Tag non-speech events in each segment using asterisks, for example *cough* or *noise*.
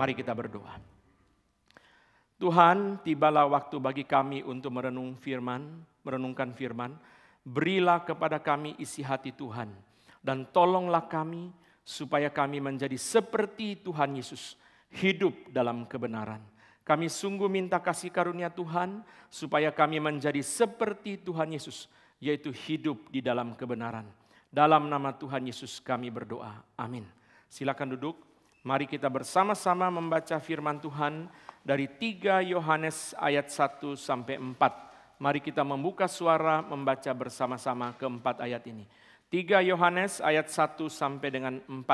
Mari kita berdoa. Tuhan, tibalah waktu bagi kami untuk merenung firman, merenungkan firman. Berilah kepada kami isi hati Tuhan dan tolonglah kami supaya kami menjadi seperti Tuhan Yesus, hidup dalam kebenaran. Kami sungguh minta kasih karunia Tuhan supaya kami menjadi seperti Tuhan Yesus, yaitu hidup di dalam kebenaran. Dalam nama Tuhan Yesus kami berdoa. Amin. Silakan duduk. Mari kita bersama-sama membaca firman Tuhan dari 3 Yohanes ayat 1 sampai 4. Mari kita membuka suara membaca bersama-sama keempat ayat ini. 3 Yohanes ayat 1 sampai dengan 4.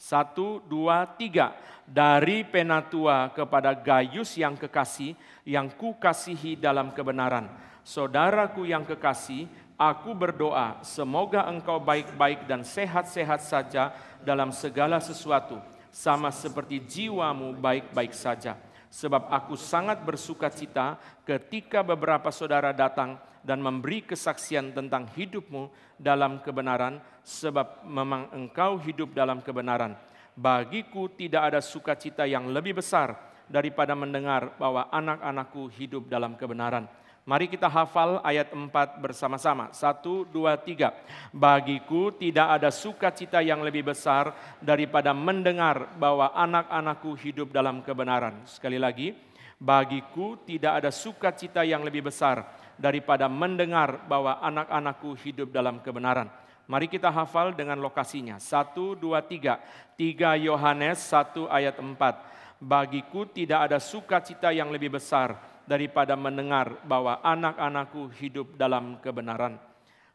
1, 2, 3. Dari penatua kepada Gayus yang kekasih, yang kukasihi dalam kebenaran. Saudaraku yang kekasih, Aku berdoa, semoga engkau baik-baik dan sehat-sehat saja dalam segala sesuatu, sama seperti jiwamu baik-baik saja. Sebab aku sangat bersuka cita ketika beberapa saudara datang dan memberi kesaksian tentang hidupmu dalam kebenaran, sebab memang engkau hidup dalam kebenaran. Bagiku tidak ada sukacita yang lebih besar daripada mendengar bahwa anak-anakku hidup dalam kebenaran.' Mari kita hafal ayat 4 bersama-sama. Satu, dua, tiga. Bagiku tidak ada sukacita yang lebih besar daripada mendengar bahwa anak-anakku hidup dalam kebenaran. Sekali lagi, bagiku tidak ada sukacita yang lebih besar daripada mendengar bahwa anak-anakku hidup dalam kebenaran. Mari kita hafal dengan lokasinya. Satu dua tiga. Tiga Yohanes satu ayat empat. Bagiku tidak ada sukacita yang lebih besar daripada mendengar bahwa anak-anakku hidup dalam kebenaran.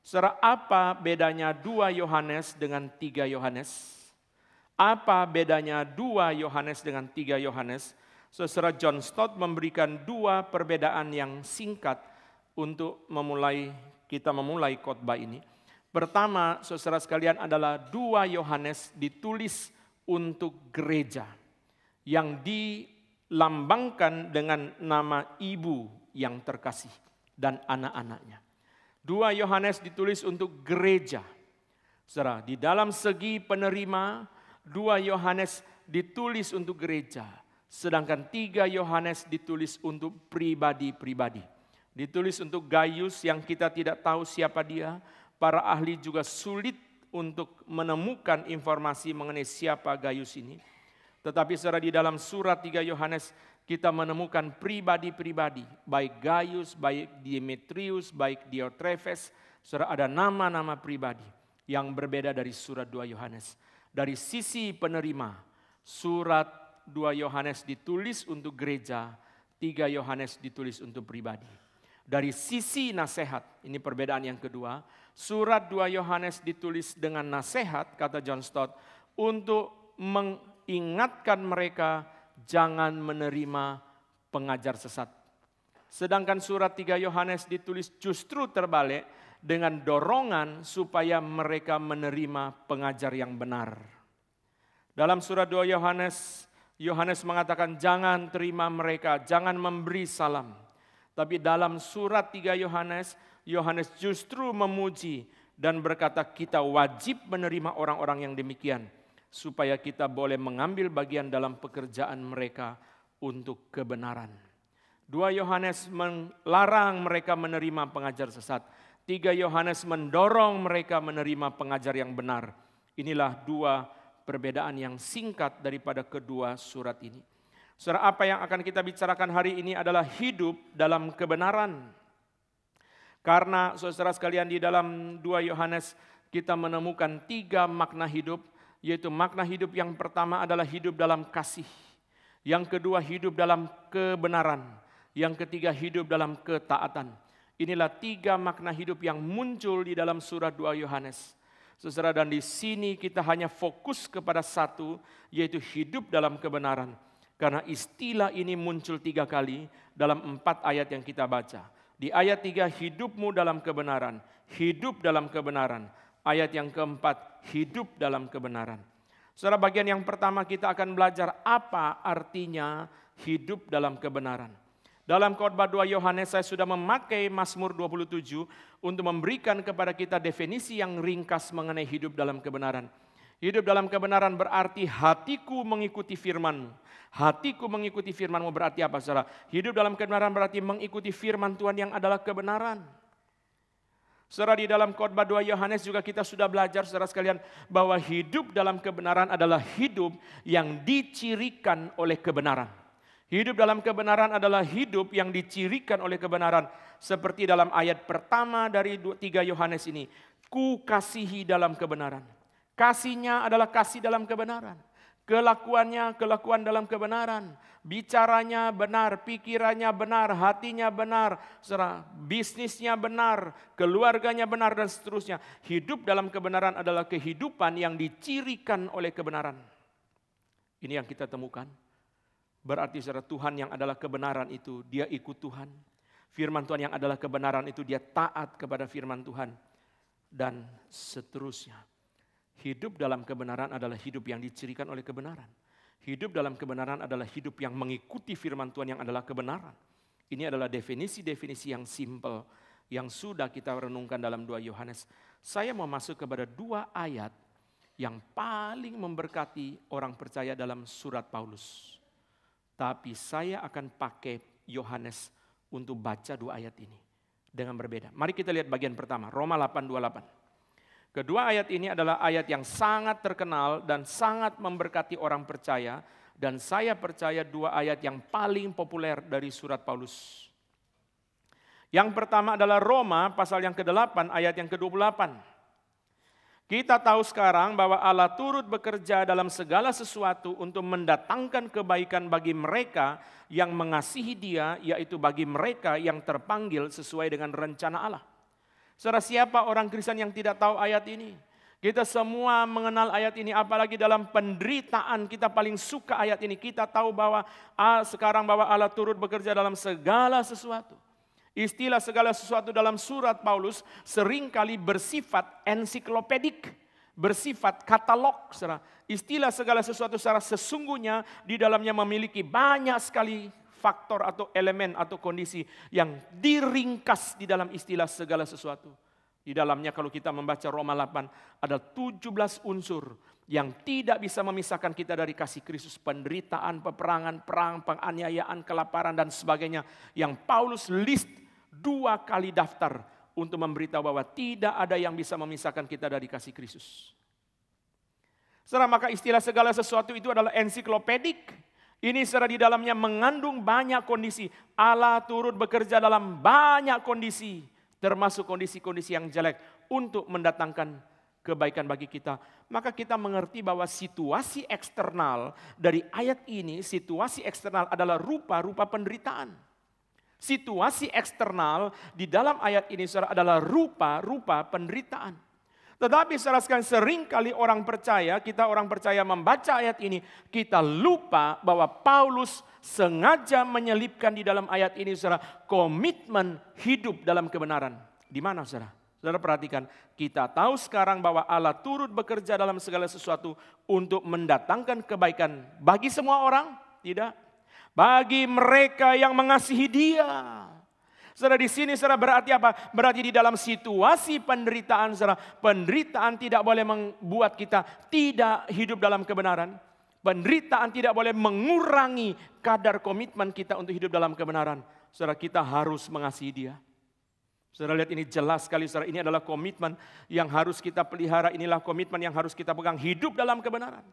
Secara apa bedanya dua Yohanes dengan tiga Yohanes? Apa bedanya dua Yohanes dengan tiga Yohanes? Saudara John Stott memberikan dua perbedaan yang singkat untuk memulai kita memulai khotbah ini. Pertama, saudara sekalian adalah dua Yohanes ditulis untuk gereja yang di lambangkan dengan nama ibu yang terkasih dan anak-anaknya. Dua Yohanes ditulis untuk gereja. Saudara, di dalam segi penerima, dua Yohanes ditulis untuk gereja. Sedangkan tiga Yohanes ditulis untuk pribadi-pribadi. Ditulis untuk Gaius yang kita tidak tahu siapa dia. Para ahli juga sulit untuk menemukan informasi mengenai siapa Gaius ini tetapi secara di dalam surat 3 Yohanes kita menemukan pribadi-pribadi, baik Gaius, baik Demetrius, baik Diotrephes, secara ada nama-nama pribadi yang berbeda dari surat 2 Yohanes. Dari sisi penerima, surat 2 Yohanes ditulis untuk gereja, 3 Yohanes ditulis untuk pribadi. Dari sisi nasihat, ini perbedaan yang kedua, surat 2 Yohanes ditulis dengan nasihat, kata John Stott, untuk meng ingatkan mereka jangan menerima pengajar sesat. Sedangkan surat 3 Yohanes ditulis justru terbalik dengan dorongan supaya mereka menerima pengajar yang benar. Dalam surat 2 Yohanes, Yohanes mengatakan jangan terima mereka, jangan memberi salam. Tapi dalam surat 3 Yohanes, Yohanes justru memuji dan berkata kita wajib menerima orang-orang yang demikian supaya kita boleh mengambil bagian dalam pekerjaan mereka untuk kebenaran. Dua Yohanes melarang mereka menerima pengajar sesat. Tiga Yohanes mendorong mereka menerima pengajar yang benar. Inilah dua perbedaan yang singkat daripada kedua surat ini. Surat apa yang akan kita bicarakan hari ini adalah hidup dalam kebenaran. Karena saudara sekalian di dalam dua Yohanes kita menemukan tiga makna hidup yaitu makna hidup yang pertama adalah hidup dalam kasih, yang kedua hidup dalam kebenaran, yang ketiga hidup dalam ketaatan. Inilah tiga makna hidup yang muncul di dalam surat 2 Yohanes. sesudah dan di sini kita hanya fokus kepada satu yaitu hidup dalam kebenaran. Karena istilah ini muncul tiga kali dalam empat ayat yang kita baca. Di ayat tiga hidupmu dalam kebenaran, hidup dalam kebenaran Ayat yang keempat, hidup dalam kebenaran. Saudara bagian yang pertama kita akan belajar apa artinya hidup dalam kebenaran. Dalam khotbah 2 Yohanes saya sudah memakai Mazmur 27 untuk memberikan kepada kita definisi yang ringkas mengenai hidup dalam kebenaran. Hidup dalam kebenaran berarti hatiku mengikuti Firman. Hatiku mengikuti firmanmu berarti apa saudara? Hidup dalam kebenaran berarti mengikuti firman Tuhan yang adalah kebenaran. Saudara di dalam khotbah 2 Yohanes juga kita sudah belajar saudara sekalian bahwa hidup dalam kebenaran adalah hidup yang dicirikan oleh kebenaran. Hidup dalam kebenaran adalah hidup yang dicirikan oleh kebenaran. Seperti dalam ayat pertama dari 3 Yohanes ini. Ku kasihi dalam kebenaran. Kasihnya adalah kasih dalam kebenaran. Kelakuannya kelakuan dalam kebenaran bicaranya benar, pikirannya benar, hatinya benar, bisnisnya benar, keluarganya benar dan seterusnya. Hidup dalam kebenaran adalah kehidupan yang dicirikan oleh kebenaran. Ini yang kita temukan. Berarti secara Tuhan yang adalah kebenaran itu, dia ikut Tuhan. Firman Tuhan yang adalah kebenaran itu, dia taat kepada firman Tuhan. Dan seterusnya. Hidup dalam kebenaran adalah hidup yang dicirikan oleh kebenaran. Hidup dalam kebenaran adalah hidup yang mengikuti firman Tuhan yang adalah kebenaran. Ini adalah definisi-definisi yang simple yang sudah kita renungkan dalam 2 Yohanes. Saya mau masuk kepada dua ayat yang paling memberkati orang percaya dalam surat Paulus. Tapi saya akan pakai Yohanes untuk baca dua ayat ini dengan berbeda. Mari kita lihat bagian pertama, Roma 8:28. Kedua ayat ini adalah ayat yang sangat terkenal dan sangat memberkati orang percaya. Dan saya percaya dua ayat yang paling populer dari surat Paulus. Yang pertama adalah Roma pasal yang ke-8 ayat yang ke-28. Kita tahu sekarang bahwa Allah turut bekerja dalam segala sesuatu untuk mendatangkan kebaikan bagi mereka yang mengasihi Dia, yaitu bagi mereka yang terpanggil sesuai dengan rencana Allah. Saudara siapa orang Kristen yang tidak tahu ayat ini? Kita semua mengenal ayat ini, apalagi dalam penderitaan kita paling suka ayat ini. Kita tahu bahwa ah, sekarang bahwa Allah turut bekerja dalam segala sesuatu. Istilah segala sesuatu dalam surat Paulus seringkali bersifat ensiklopedik, bersifat katalog. Istilah segala sesuatu secara sesungguhnya di dalamnya memiliki banyak sekali faktor atau elemen atau kondisi yang diringkas di dalam istilah segala sesuatu. Di dalamnya kalau kita membaca Roma 8 ada 17 unsur yang tidak bisa memisahkan kita dari kasih Kristus, penderitaan, peperangan, perang, penganiayaan, kelaparan dan sebagainya yang Paulus list dua kali daftar untuk memberitahu bahwa tidak ada yang bisa memisahkan kita dari kasih Kristus. Setelah maka istilah segala sesuatu itu adalah ensiklopedik ini secara di dalamnya mengandung banyak kondisi. Allah turut bekerja dalam banyak kondisi. Termasuk kondisi-kondisi yang jelek. Untuk mendatangkan kebaikan bagi kita. Maka kita mengerti bahwa situasi eksternal dari ayat ini, situasi eksternal adalah rupa-rupa penderitaan. Situasi eksternal di dalam ayat ini adalah rupa-rupa penderitaan. Tetapi saudara sering seringkali orang percaya, kita orang percaya membaca ayat ini, kita lupa bahwa Paulus sengaja menyelipkan di dalam ayat ini saudara komitmen hidup dalam kebenaran. Di mana saudara? Saudara perhatikan, kita tahu sekarang bahwa Allah turut bekerja dalam segala sesuatu untuk mendatangkan kebaikan bagi semua orang, tidak? Bagi mereka yang mengasihi dia Saudara di sini saudara berarti apa? Berarti di dalam situasi penderitaan saudara, penderitaan tidak boleh membuat kita tidak hidup dalam kebenaran. Penderitaan tidak boleh mengurangi kadar komitmen kita untuk hidup dalam kebenaran. Saudara kita harus mengasihi dia. Saudara lihat ini jelas sekali saudara, ini adalah komitmen yang harus kita pelihara, inilah komitmen yang harus kita pegang hidup dalam kebenaran.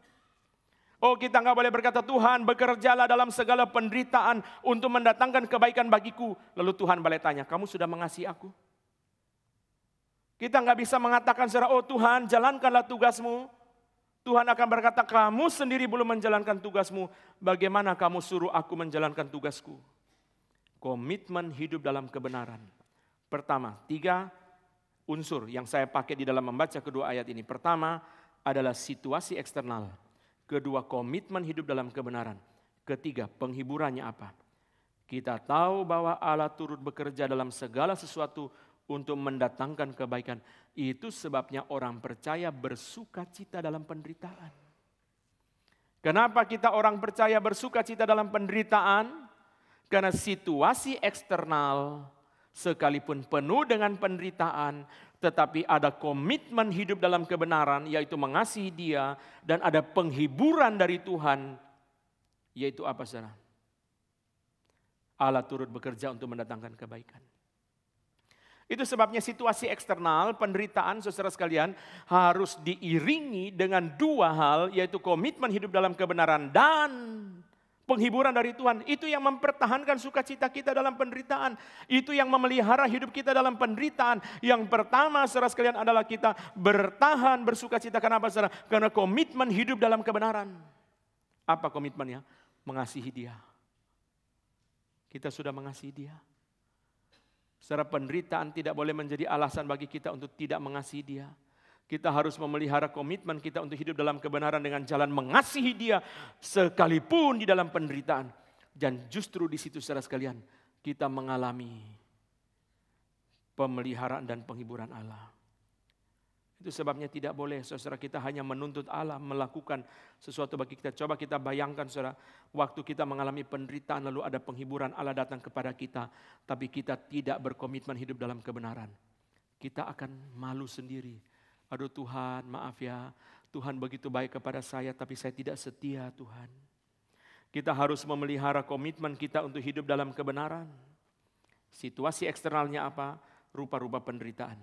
Oh kita nggak boleh berkata Tuhan bekerjalah dalam segala penderitaan untuk mendatangkan kebaikan bagiku. Lalu Tuhan boleh tanya, kamu sudah mengasihi aku? Kita nggak bisa mengatakan secara, oh Tuhan jalankanlah tugasmu. Tuhan akan berkata, kamu sendiri belum menjalankan tugasmu. Bagaimana kamu suruh aku menjalankan tugasku? Komitmen hidup dalam kebenaran. Pertama, tiga unsur yang saya pakai di dalam membaca kedua ayat ini. Pertama adalah situasi eksternal. Kedua, komitmen hidup dalam kebenaran. Ketiga, penghiburannya apa? Kita tahu bahwa Allah turut bekerja dalam segala sesuatu untuk mendatangkan kebaikan. Itu sebabnya orang percaya bersuka cita dalam penderitaan. Kenapa kita orang percaya bersuka cita dalam penderitaan? Karena situasi eksternal sekalipun penuh dengan penderitaan, tetapi ada komitmen hidup dalam kebenaran, yaitu mengasihi Dia, dan ada penghiburan dari Tuhan, yaitu apa saudara? Allah turut bekerja untuk mendatangkan kebaikan. Itu sebabnya situasi eksternal, penderitaan saudara sekalian harus diiringi dengan dua hal yaitu komitmen hidup dalam kebenaran dan penghiburan dari Tuhan. Itu yang mempertahankan sukacita kita dalam penderitaan. Itu yang memelihara hidup kita dalam penderitaan. Yang pertama saudara sekalian adalah kita bertahan bersukacita. Kenapa saudara? Karena komitmen hidup dalam kebenaran. Apa komitmennya? Mengasihi dia. Kita sudah mengasihi dia. Secara penderitaan tidak boleh menjadi alasan bagi kita untuk tidak mengasihi dia. Kita harus memelihara komitmen kita untuk hidup dalam kebenaran dengan jalan mengasihi dia sekalipun di dalam penderitaan. Dan justru di situ secara sekalian kita mengalami pemeliharaan dan penghiburan Allah. Itu sebabnya tidak boleh saudara kita hanya menuntut Allah melakukan sesuatu bagi kita. Coba kita bayangkan saudara, waktu kita mengalami penderitaan lalu ada penghiburan Allah datang kepada kita. Tapi kita tidak berkomitmen hidup dalam kebenaran. Kita akan malu sendiri Aduh Tuhan, maaf ya. Tuhan begitu baik kepada saya, tapi saya tidak setia Tuhan. Kita harus memelihara komitmen kita untuk hidup dalam kebenaran. Situasi eksternalnya apa? Rupa-rupa penderitaan.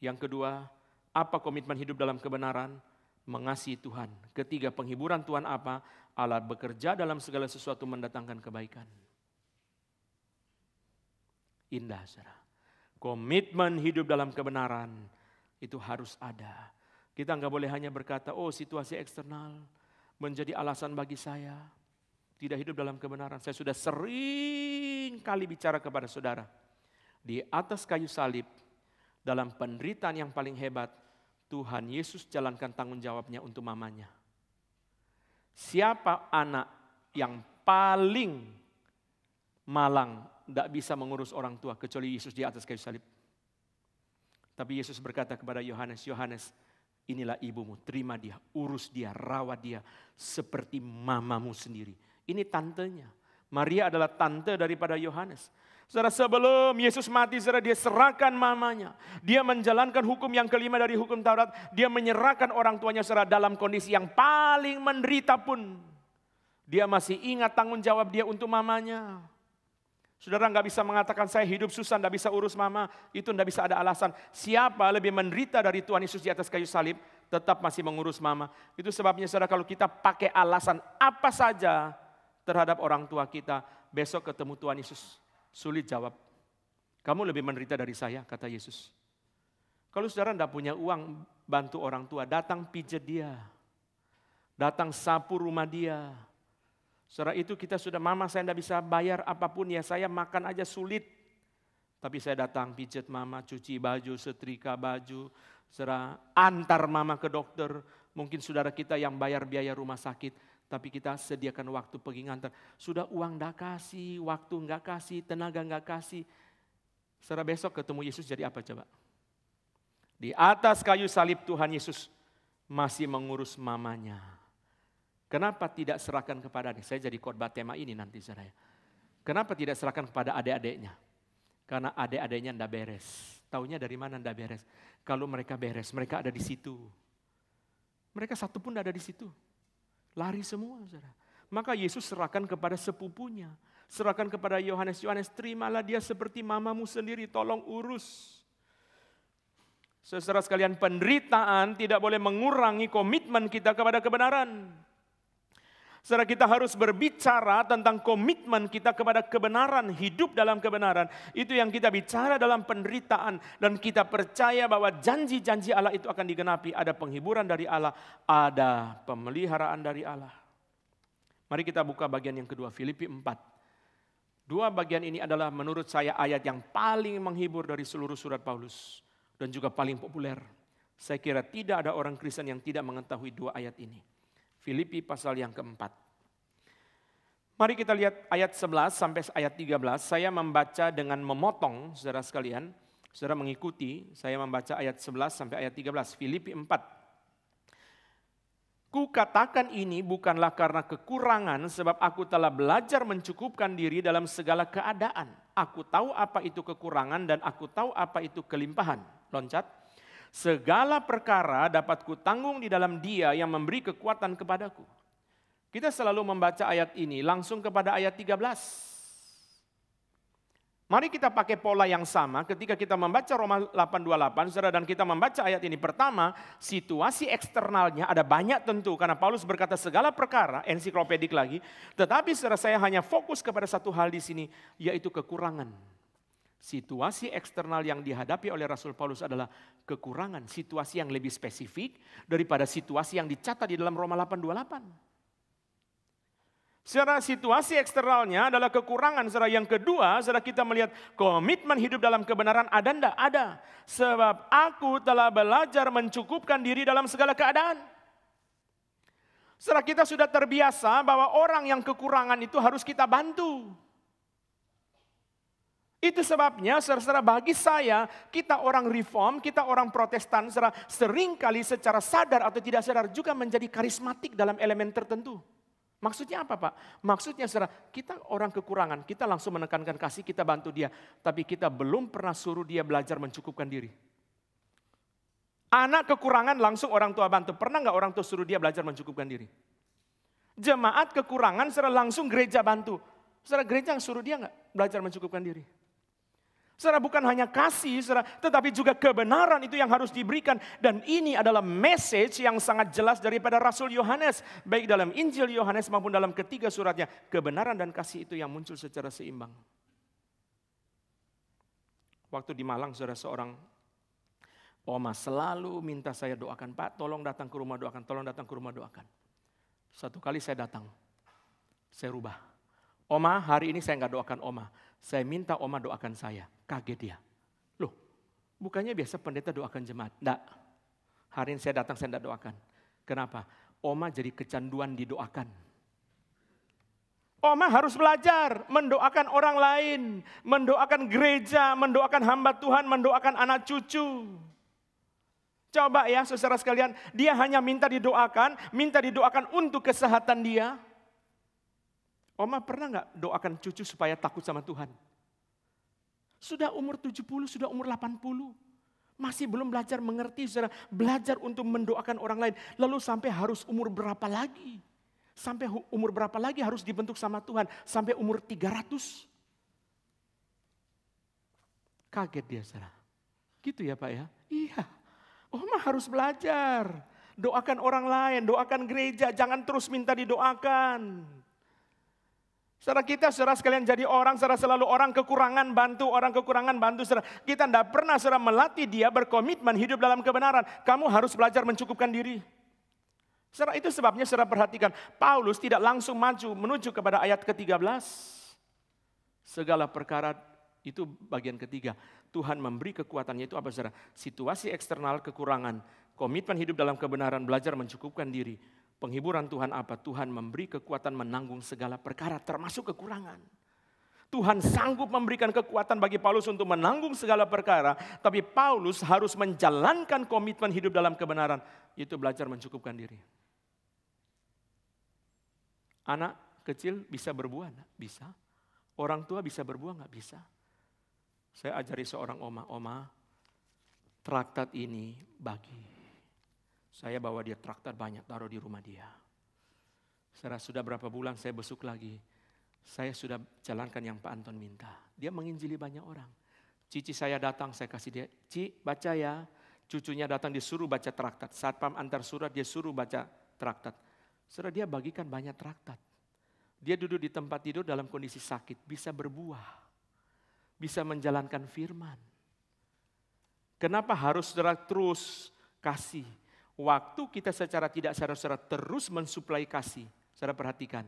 Yang kedua, apa komitmen hidup dalam kebenaran? Mengasihi Tuhan. Ketiga, penghiburan Tuhan apa? Alat bekerja dalam segala sesuatu mendatangkan kebaikan. Indah, saudara. Komitmen hidup dalam kebenaran itu harus ada. Kita nggak boleh hanya berkata, oh situasi eksternal menjadi alasan bagi saya. Tidak hidup dalam kebenaran. Saya sudah sering kali bicara kepada saudara. Di atas kayu salib, dalam penderitaan yang paling hebat, Tuhan Yesus jalankan tanggung jawabnya untuk mamanya. Siapa anak yang paling malang tidak bisa mengurus orang tua kecuali Yesus di atas kayu salib? Tapi Yesus berkata kepada Yohanes, Yohanes inilah ibumu, terima dia, urus dia, rawat dia seperti mamamu sendiri. Ini tantenya. Maria adalah tante daripada Yohanes. Saudara sebelum Yesus mati, saudara dia serahkan mamanya. Dia menjalankan hukum yang kelima dari hukum Taurat. Dia menyerahkan orang tuanya saudara dalam kondisi yang paling menderita pun. Dia masih ingat tanggung jawab dia untuk mamanya. Saudara nggak bisa mengatakan saya hidup susah, nggak bisa urus mama, itu nggak bisa ada alasan. Siapa lebih menderita dari Tuhan Yesus di atas kayu salib, tetap masih mengurus mama. Itu sebabnya saudara kalau kita pakai alasan apa saja terhadap orang tua kita, besok ketemu Tuhan Yesus, sulit jawab. Kamu lebih menderita dari saya, kata Yesus. Kalau saudara nggak punya uang, bantu orang tua, datang pijat dia. Datang sapu rumah dia setelah itu kita sudah, mama saya tidak bisa bayar apapun ya, saya makan aja sulit. Tapi saya datang pijat mama, cuci baju, setrika baju, setelah antar mama ke dokter. Mungkin saudara kita yang bayar biaya rumah sakit, tapi kita sediakan waktu pergi ngantar. Sudah uang nggak kasih, waktu nggak kasih, tenaga nggak kasih. Setelah besok ketemu Yesus jadi apa coba? Di atas kayu salib Tuhan Yesus masih mengurus mamanya. Kenapa tidak serahkan kepada adik? Saya jadi khotbah tema ini nanti saudara. Ya. Kenapa tidak serahkan kepada adik-adiknya? Karena adik-adiknya ndak beres. Taunya dari mana ndak beres? Kalau mereka beres, mereka ada di situ. Mereka satu pun ndak ada di situ. Lari semua, saudara. Maka Yesus serahkan kepada sepupunya. Serahkan kepada Yohanes. Yohanes, terimalah dia seperti mamamu sendiri. Tolong urus. Saudara sekalian, penderitaan tidak boleh mengurangi komitmen kita kepada kebenaran. Saudara kita harus berbicara tentang komitmen kita kepada kebenaran, hidup dalam kebenaran. Itu yang kita bicara dalam penderitaan dan kita percaya bahwa janji-janji Allah itu akan digenapi. Ada penghiburan dari Allah, ada pemeliharaan dari Allah. Mari kita buka bagian yang kedua, Filipi 4. Dua bagian ini adalah menurut saya ayat yang paling menghibur dari seluruh surat Paulus dan juga paling populer. Saya kira tidak ada orang Kristen yang tidak mengetahui dua ayat ini. Filipi pasal yang keempat. Mari kita lihat ayat 11 sampai ayat 13. Saya membaca dengan memotong saudara sekalian. Saudara mengikuti, saya membaca ayat 11 sampai ayat 13. Filipi 4 Ku katakan ini bukanlah karena kekurangan, sebab aku telah belajar mencukupkan diri dalam segala keadaan. Aku tahu apa itu kekurangan dan aku tahu apa itu kelimpahan. Loncat. Segala perkara dapat kutanggung di dalam dia yang memberi kekuatan kepadaku. Kita selalu membaca ayat ini langsung kepada ayat 13. Mari kita pakai pola yang sama ketika kita membaca Roma 828, saudara, dan kita membaca ayat ini. Pertama, situasi eksternalnya ada banyak tentu, karena Paulus berkata segala perkara, ensiklopedik lagi. Tetapi saudara saya hanya fokus kepada satu hal di sini, yaitu kekurangan. Situasi eksternal yang dihadapi oleh Rasul Paulus adalah kekurangan, situasi yang lebih spesifik daripada situasi yang dicatat di dalam Roma 828. Secara situasi eksternalnya adalah kekurangan. Secara yang kedua, secara kita melihat komitmen hidup dalam kebenaran ada ndak? Ada. Sebab aku telah belajar mencukupkan diri dalam segala keadaan. Secara kita sudah terbiasa bahwa orang yang kekurangan itu harus kita bantu. Itu sebabnya secara bagi saya, kita orang reform, kita orang protestan, saudara seringkali secara sadar atau tidak sadar juga menjadi karismatik dalam elemen tertentu. Maksudnya apa Pak? Maksudnya saudara, kita orang kekurangan, kita langsung menekankan kasih, kita bantu dia. Tapi kita belum pernah suruh dia belajar mencukupkan diri. Anak kekurangan langsung orang tua bantu. Pernah nggak orang tua suruh dia belajar mencukupkan diri? Jemaat kekurangan secara langsung gereja bantu. Secara gereja yang suruh dia nggak belajar mencukupkan diri? Saudara bukan hanya kasih, saudara, tetapi juga kebenaran itu yang harus diberikan. Dan ini adalah message yang sangat jelas daripada Rasul Yohanes. Baik dalam Injil Yohanes maupun dalam ketiga suratnya. Kebenaran dan kasih itu yang muncul secara seimbang. Waktu di Malang saudara seorang Oma selalu minta saya doakan, Pak tolong datang ke rumah doakan, tolong datang ke rumah doakan. Satu kali saya datang, saya rubah. Oma hari ini saya nggak doakan Oma, saya minta oma doakan saya. Kaget dia. Loh, bukannya biasa pendeta doakan jemaat. Enggak. Hari ini saya datang saya enggak doakan. Kenapa? Oma jadi kecanduan didoakan. Oma harus belajar mendoakan orang lain, mendoakan gereja, mendoakan hamba Tuhan, mendoakan anak cucu. Coba ya saudara sekalian, dia hanya minta didoakan, minta didoakan untuk kesehatan dia. Oma pernah nggak doakan cucu supaya takut sama Tuhan? Sudah umur 70, sudah umur 80. Masih belum belajar mengerti, saudara. Belajar untuk mendoakan orang lain. Lalu sampai harus umur berapa lagi? Sampai umur berapa lagi harus dibentuk sama Tuhan? Sampai umur 300. Kaget dia, saudara. Gitu ya Pak ya? Iya. Oma harus belajar. Doakan orang lain, doakan gereja. Jangan terus minta didoakan. Saudara kita, saudara sekalian jadi orang, saudara selalu orang kekurangan bantu, orang kekurangan bantu. Saudara. Kita tidak pernah saudara melatih dia berkomitmen hidup dalam kebenaran. Kamu harus belajar mencukupkan diri. Saudara itu sebabnya saudara perhatikan, Paulus tidak langsung maju menuju kepada ayat ke-13. Segala perkara itu bagian ketiga. Tuhan memberi kekuatannya itu apa saudara? Situasi eksternal kekurangan, komitmen hidup dalam kebenaran, belajar mencukupkan diri Penghiburan Tuhan apa? Tuhan memberi kekuatan menanggung segala perkara termasuk kekurangan. Tuhan sanggup memberikan kekuatan bagi Paulus untuk menanggung segala perkara, tapi Paulus harus menjalankan komitmen hidup dalam kebenaran, yaitu belajar mencukupkan diri. Anak kecil bisa berbuah enggak? Bisa. Orang tua bisa berbuah enggak Bisa. Saya ajari seorang oma, oma, traktat ini bagi saya bawa dia traktor banyak, taruh di rumah dia. Setelah sudah berapa bulan saya besuk lagi. Saya sudah jalankan yang Pak Anton minta. Dia menginjili banyak orang. Cici saya datang, saya kasih dia, Ci baca ya. Cucunya datang disuruh baca traktat. Saat Pam antar surat dia suruh baca traktat. Setelah dia bagikan banyak traktat. Dia duduk di tempat tidur dalam kondisi sakit, bisa berbuah. Bisa menjalankan firman. Kenapa harus terus kasih? waktu kita secara tidak secara terus mensuplai kasih, secara perhatikan.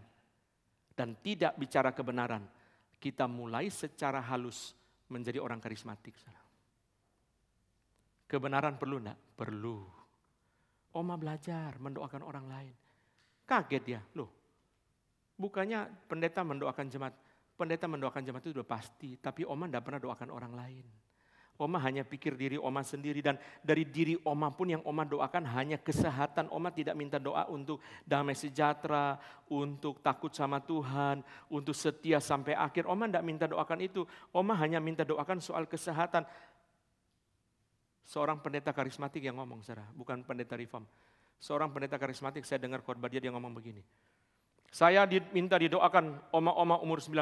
Dan tidak bicara kebenaran, kita mulai secara halus menjadi orang karismatik. Kebenaran perlu enggak? Perlu. Oma belajar mendoakan orang lain. Kaget ya, loh. Bukannya pendeta mendoakan jemaat. Pendeta mendoakan jemaat itu sudah pasti, tapi Oma enggak pernah doakan orang lain. Oma hanya pikir diri Oma sendiri dan dari diri Oma pun yang Oma doakan hanya kesehatan. Oma tidak minta doa untuk damai sejahtera, untuk takut sama Tuhan, untuk setia sampai akhir. Oma tidak minta doakan itu. Oma hanya minta doakan soal kesehatan. Seorang pendeta karismatik yang ngomong, Sarah, bukan pendeta reform. Seorang pendeta karismatik, saya dengar khotbah dia, dia ngomong begini. Saya diminta didoakan oma-oma umur 95.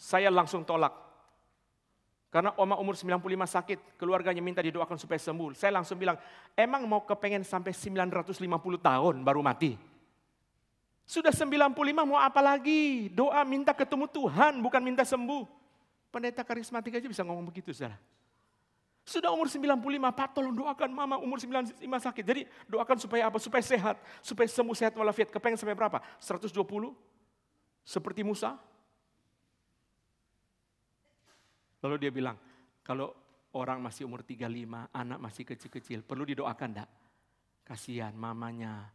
Saya langsung tolak. Karena oma umur 95 sakit, keluarganya minta didoakan supaya sembuh. Saya langsung bilang, emang mau kepengen sampai 950 tahun baru mati? Sudah 95 mau apa lagi? Doa minta ketemu Tuhan, bukan minta sembuh. Pendeta karismatik aja bisa ngomong begitu, saudara. Sudah umur 95, Pak tolong doakan mama umur 95 sakit. Jadi doakan supaya apa? Supaya sehat, supaya sembuh sehat walafiat. Kepengen sampai berapa? 120? Seperti Musa? Lalu dia bilang, kalau orang masih umur 35, anak masih kecil-kecil, perlu didoakan enggak? Kasihan mamanya.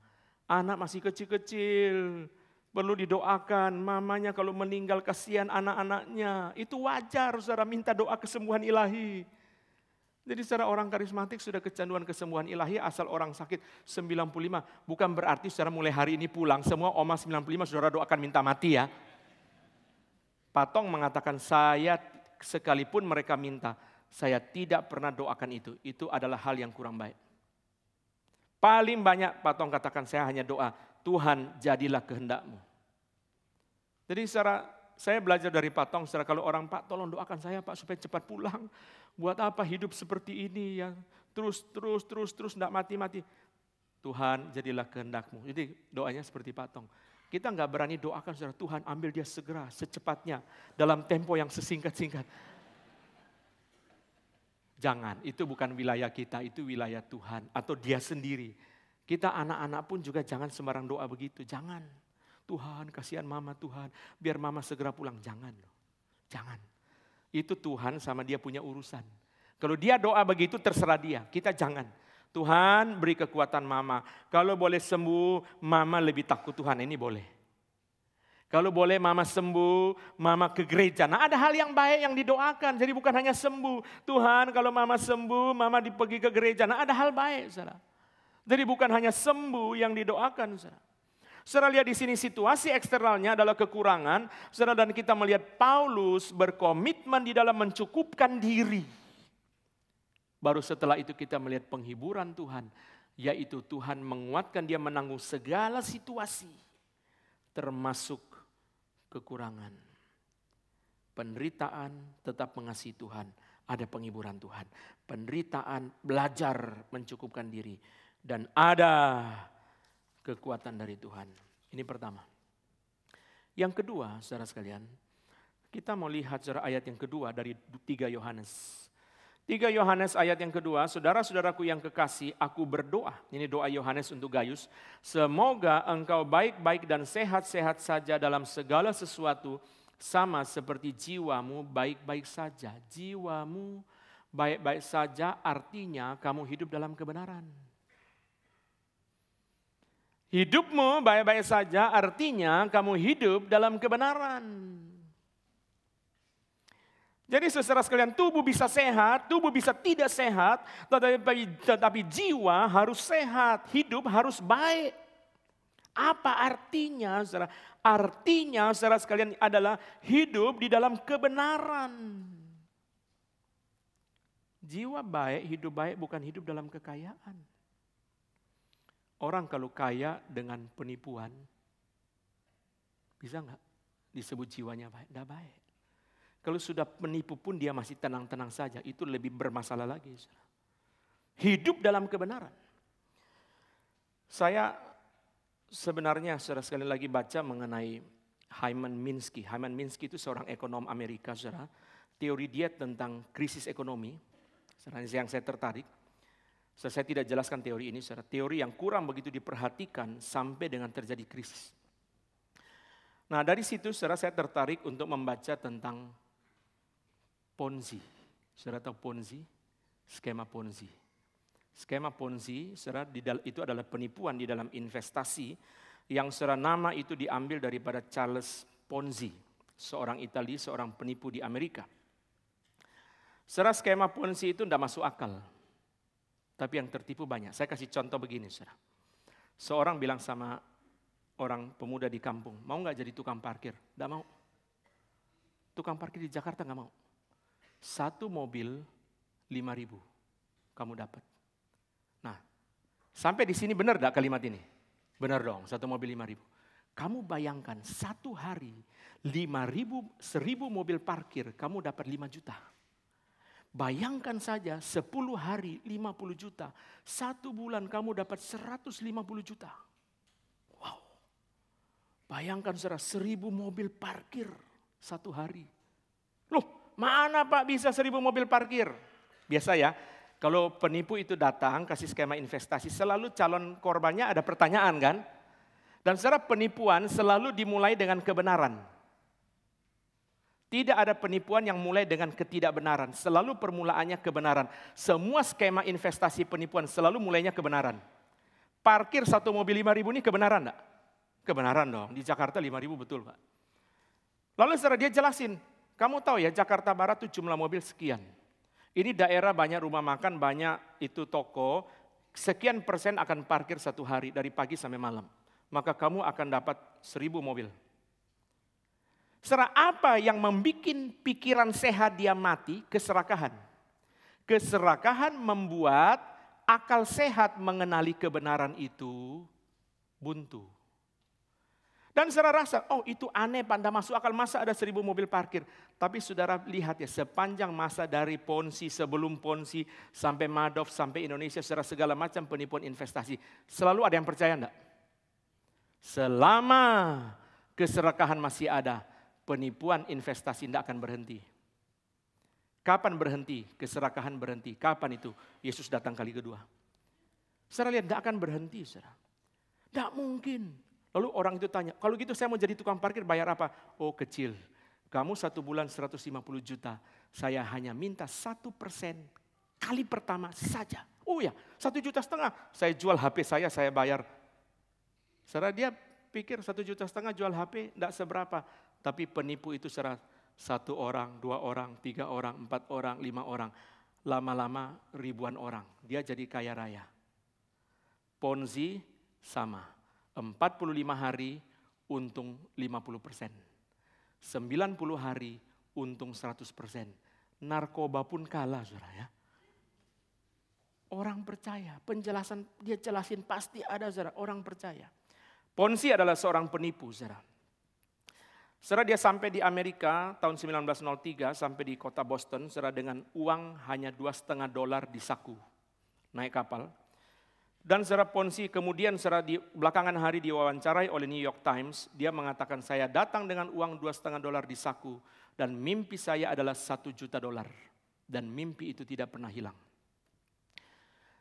Anak masih kecil-kecil, perlu didoakan. Mamanya kalau meninggal kasihan anak-anaknya. Itu wajar saudara minta doa kesembuhan ilahi. Jadi secara orang karismatik sudah kecanduan kesembuhan ilahi asal orang sakit 95. Bukan berarti secara mulai hari ini pulang, semua oma 95 saudara doakan minta mati ya. Patong mengatakan saya sekalipun mereka minta, saya tidak pernah doakan itu. Itu adalah hal yang kurang baik. Paling banyak Pak Tong katakan saya hanya doa, Tuhan jadilah kehendakmu. Jadi secara saya belajar dari Pak Tong secara kalau orang Pak tolong doakan saya Pak supaya cepat pulang. Buat apa hidup seperti ini ya terus terus terus terus tidak mati mati. Tuhan jadilah kehendakmu. Jadi doanya seperti Pak Tong kita nggak berani doakan saudara Tuhan ambil dia segera, secepatnya, dalam tempo yang sesingkat-singkat. Jangan, itu bukan wilayah kita, itu wilayah Tuhan atau dia sendiri. Kita anak-anak pun juga jangan sembarang doa begitu, jangan. Tuhan, kasihan mama Tuhan, biar mama segera pulang. Jangan jangan. Itu Tuhan sama dia punya urusan. Kalau dia doa begitu terserah dia, kita jangan. Tuhan beri kekuatan mama. Kalau boleh sembuh, mama lebih takut Tuhan. Ini boleh. Kalau boleh mama sembuh, mama ke gereja. Nah ada hal yang baik yang didoakan. Jadi bukan hanya sembuh. Tuhan kalau mama sembuh, mama pergi ke gereja. Nah ada hal baik saudara. Jadi bukan hanya sembuh yang didoakan saudara. Saudara lihat di sini situasi eksternalnya adalah kekurangan. Saudara dan kita melihat Paulus berkomitmen di dalam mencukupkan diri. Baru setelah itu kita melihat penghiburan Tuhan, yaitu Tuhan menguatkan dia menanggung segala situasi, termasuk kekurangan. Penderitaan tetap mengasihi Tuhan, ada penghiburan Tuhan. Penderitaan belajar mencukupkan diri dan ada kekuatan dari Tuhan. Ini pertama. Yang kedua, saudara sekalian, kita mau lihat ayat yang kedua dari tiga Yohanes 3 Yohanes ayat yang kedua, saudara-saudaraku yang kekasih, aku berdoa. Ini doa Yohanes untuk Gayus. Semoga engkau baik-baik dan sehat-sehat saja dalam segala sesuatu, sama seperti jiwamu baik-baik saja. Jiwamu baik-baik saja artinya kamu hidup dalam kebenaran. Hidupmu baik-baik saja artinya kamu hidup dalam kebenaran. Jadi saudara sekalian tubuh bisa sehat, tubuh bisa tidak sehat, tetapi, tetapi jiwa harus sehat, hidup harus baik. Apa artinya saudara? Artinya saudara sekalian adalah hidup di dalam kebenaran. Jiwa baik, hidup baik bukan hidup dalam kekayaan. Orang kalau kaya dengan penipuan, bisa nggak disebut jiwanya baik? Tidak baik. Kalau sudah menipu pun dia masih tenang-tenang saja. Itu lebih bermasalah lagi. Hidup dalam kebenaran. Saya sebenarnya sudah sekali lagi baca mengenai Hyman Minsky. Hyman Minsky itu seorang ekonom Amerika saudara. Teori dia tentang krisis ekonomi. Saudara, yang saya tertarik. So, saya tidak jelaskan teori ini secara teori yang kurang begitu diperhatikan sampai dengan terjadi krisis. Nah dari situ secara saya tertarik untuk membaca tentang Ponzi. Saudara tahu Ponzi? Skema Ponzi. Skema Ponzi, saudara, itu adalah penipuan di dalam investasi yang saudara nama itu diambil daripada Charles Ponzi, seorang Itali, seorang penipu di Amerika. Saudara skema Ponzi itu tidak masuk akal. Tapi yang tertipu banyak. Saya kasih contoh begini, saudara. Seorang bilang sama orang pemuda di kampung, mau nggak jadi tukang parkir? Tidak mau. Tukang parkir di Jakarta nggak mau satu mobil lima ribu kamu dapat. Nah, sampai di sini benar gak kalimat ini? Benar dong, satu mobil lima ribu Kamu bayangkan satu hari lima ribu seribu mobil parkir kamu dapat lima juta. Bayangkan saja sepuluh hari lima puluh juta. Satu bulan kamu dapat seratus lima puluh juta. Wow. Bayangkan seratus 1000 mobil parkir satu hari. Loh Mana Pak bisa seribu mobil parkir? Biasa ya, kalau penipu itu datang kasih skema investasi, selalu calon korbannya ada pertanyaan kan? Dan secara penipuan selalu dimulai dengan kebenaran. Tidak ada penipuan yang mulai dengan ketidakbenaran. Selalu permulaannya kebenaran. Semua skema investasi penipuan selalu mulainya kebenaran. Parkir satu mobil lima ribu ini kebenaran enggak? Kebenaran dong. Di Jakarta lima ribu betul Pak. Lalu secara dia jelasin, kamu tahu ya Jakarta Barat itu jumlah mobil sekian. Ini daerah banyak rumah makan, banyak itu toko. Sekian persen akan parkir satu hari dari pagi sampai malam. Maka kamu akan dapat seribu mobil. Serah apa yang membuat pikiran sehat dia mati? Keserakahan. Keserakahan membuat akal sehat mengenali kebenaran itu buntu. Dan secara rasa, oh itu aneh, panda masuk akal masa ada seribu mobil parkir. Tapi saudara lihat ya, sepanjang masa dari Ponzi, sebelum Ponzi, sampai Madoff, sampai Indonesia, secara segala macam penipuan investasi. Selalu ada yang percaya enggak? Selama keserakahan masih ada, penipuan investasi tidak akan berhenti. Kapan berhenti? Keserakahan berhenti. Kapan itu? Yesus datang kali kedua. Saudara lihat, tidak akan berhenti. Saudara. Tidak mungkin. Lalu orang itu tanya, kalau gitu saya mau jadi tukang parkir bayar apa? Oh kecil, kamu satu bulan 150 juta, saya hanya minta satu persen kali pertama saja. Oh ya, satu juta setengah, saya jual HP saya, saya bayar. Setelah dia pikir satu juta setengah jual HP tidak seberapa. Tapi penipu itu secara satu orang, dua orang, tiga orang, empat orang, lima orang. Lama-lama ribuan orang. Dia jadi kaya raya. Ponzi sama. 45 hari untung 50 persen. 90 hari untung 100 persen. Narkoba pun kalah saudara ya. Orang percaya, penjelasan dia jelasin pasti ada saudara, orang percaya. Ponsi adalah seorang penipu saudara. Saudara dia sampai di Amerika tahun 1903 sampai di kota Boston saudara dengan uang hanya dua setengah dolar di saku naik kapal dan secara Ponsi kemudian secara di belakangan hari diwawancarai oleh New York Times, dia mengatakan saya datang dengan uang dua setengah dolar di saku dan mimpi saya adalah satu juta dolar dan mimpi itu tidak pernah hilang.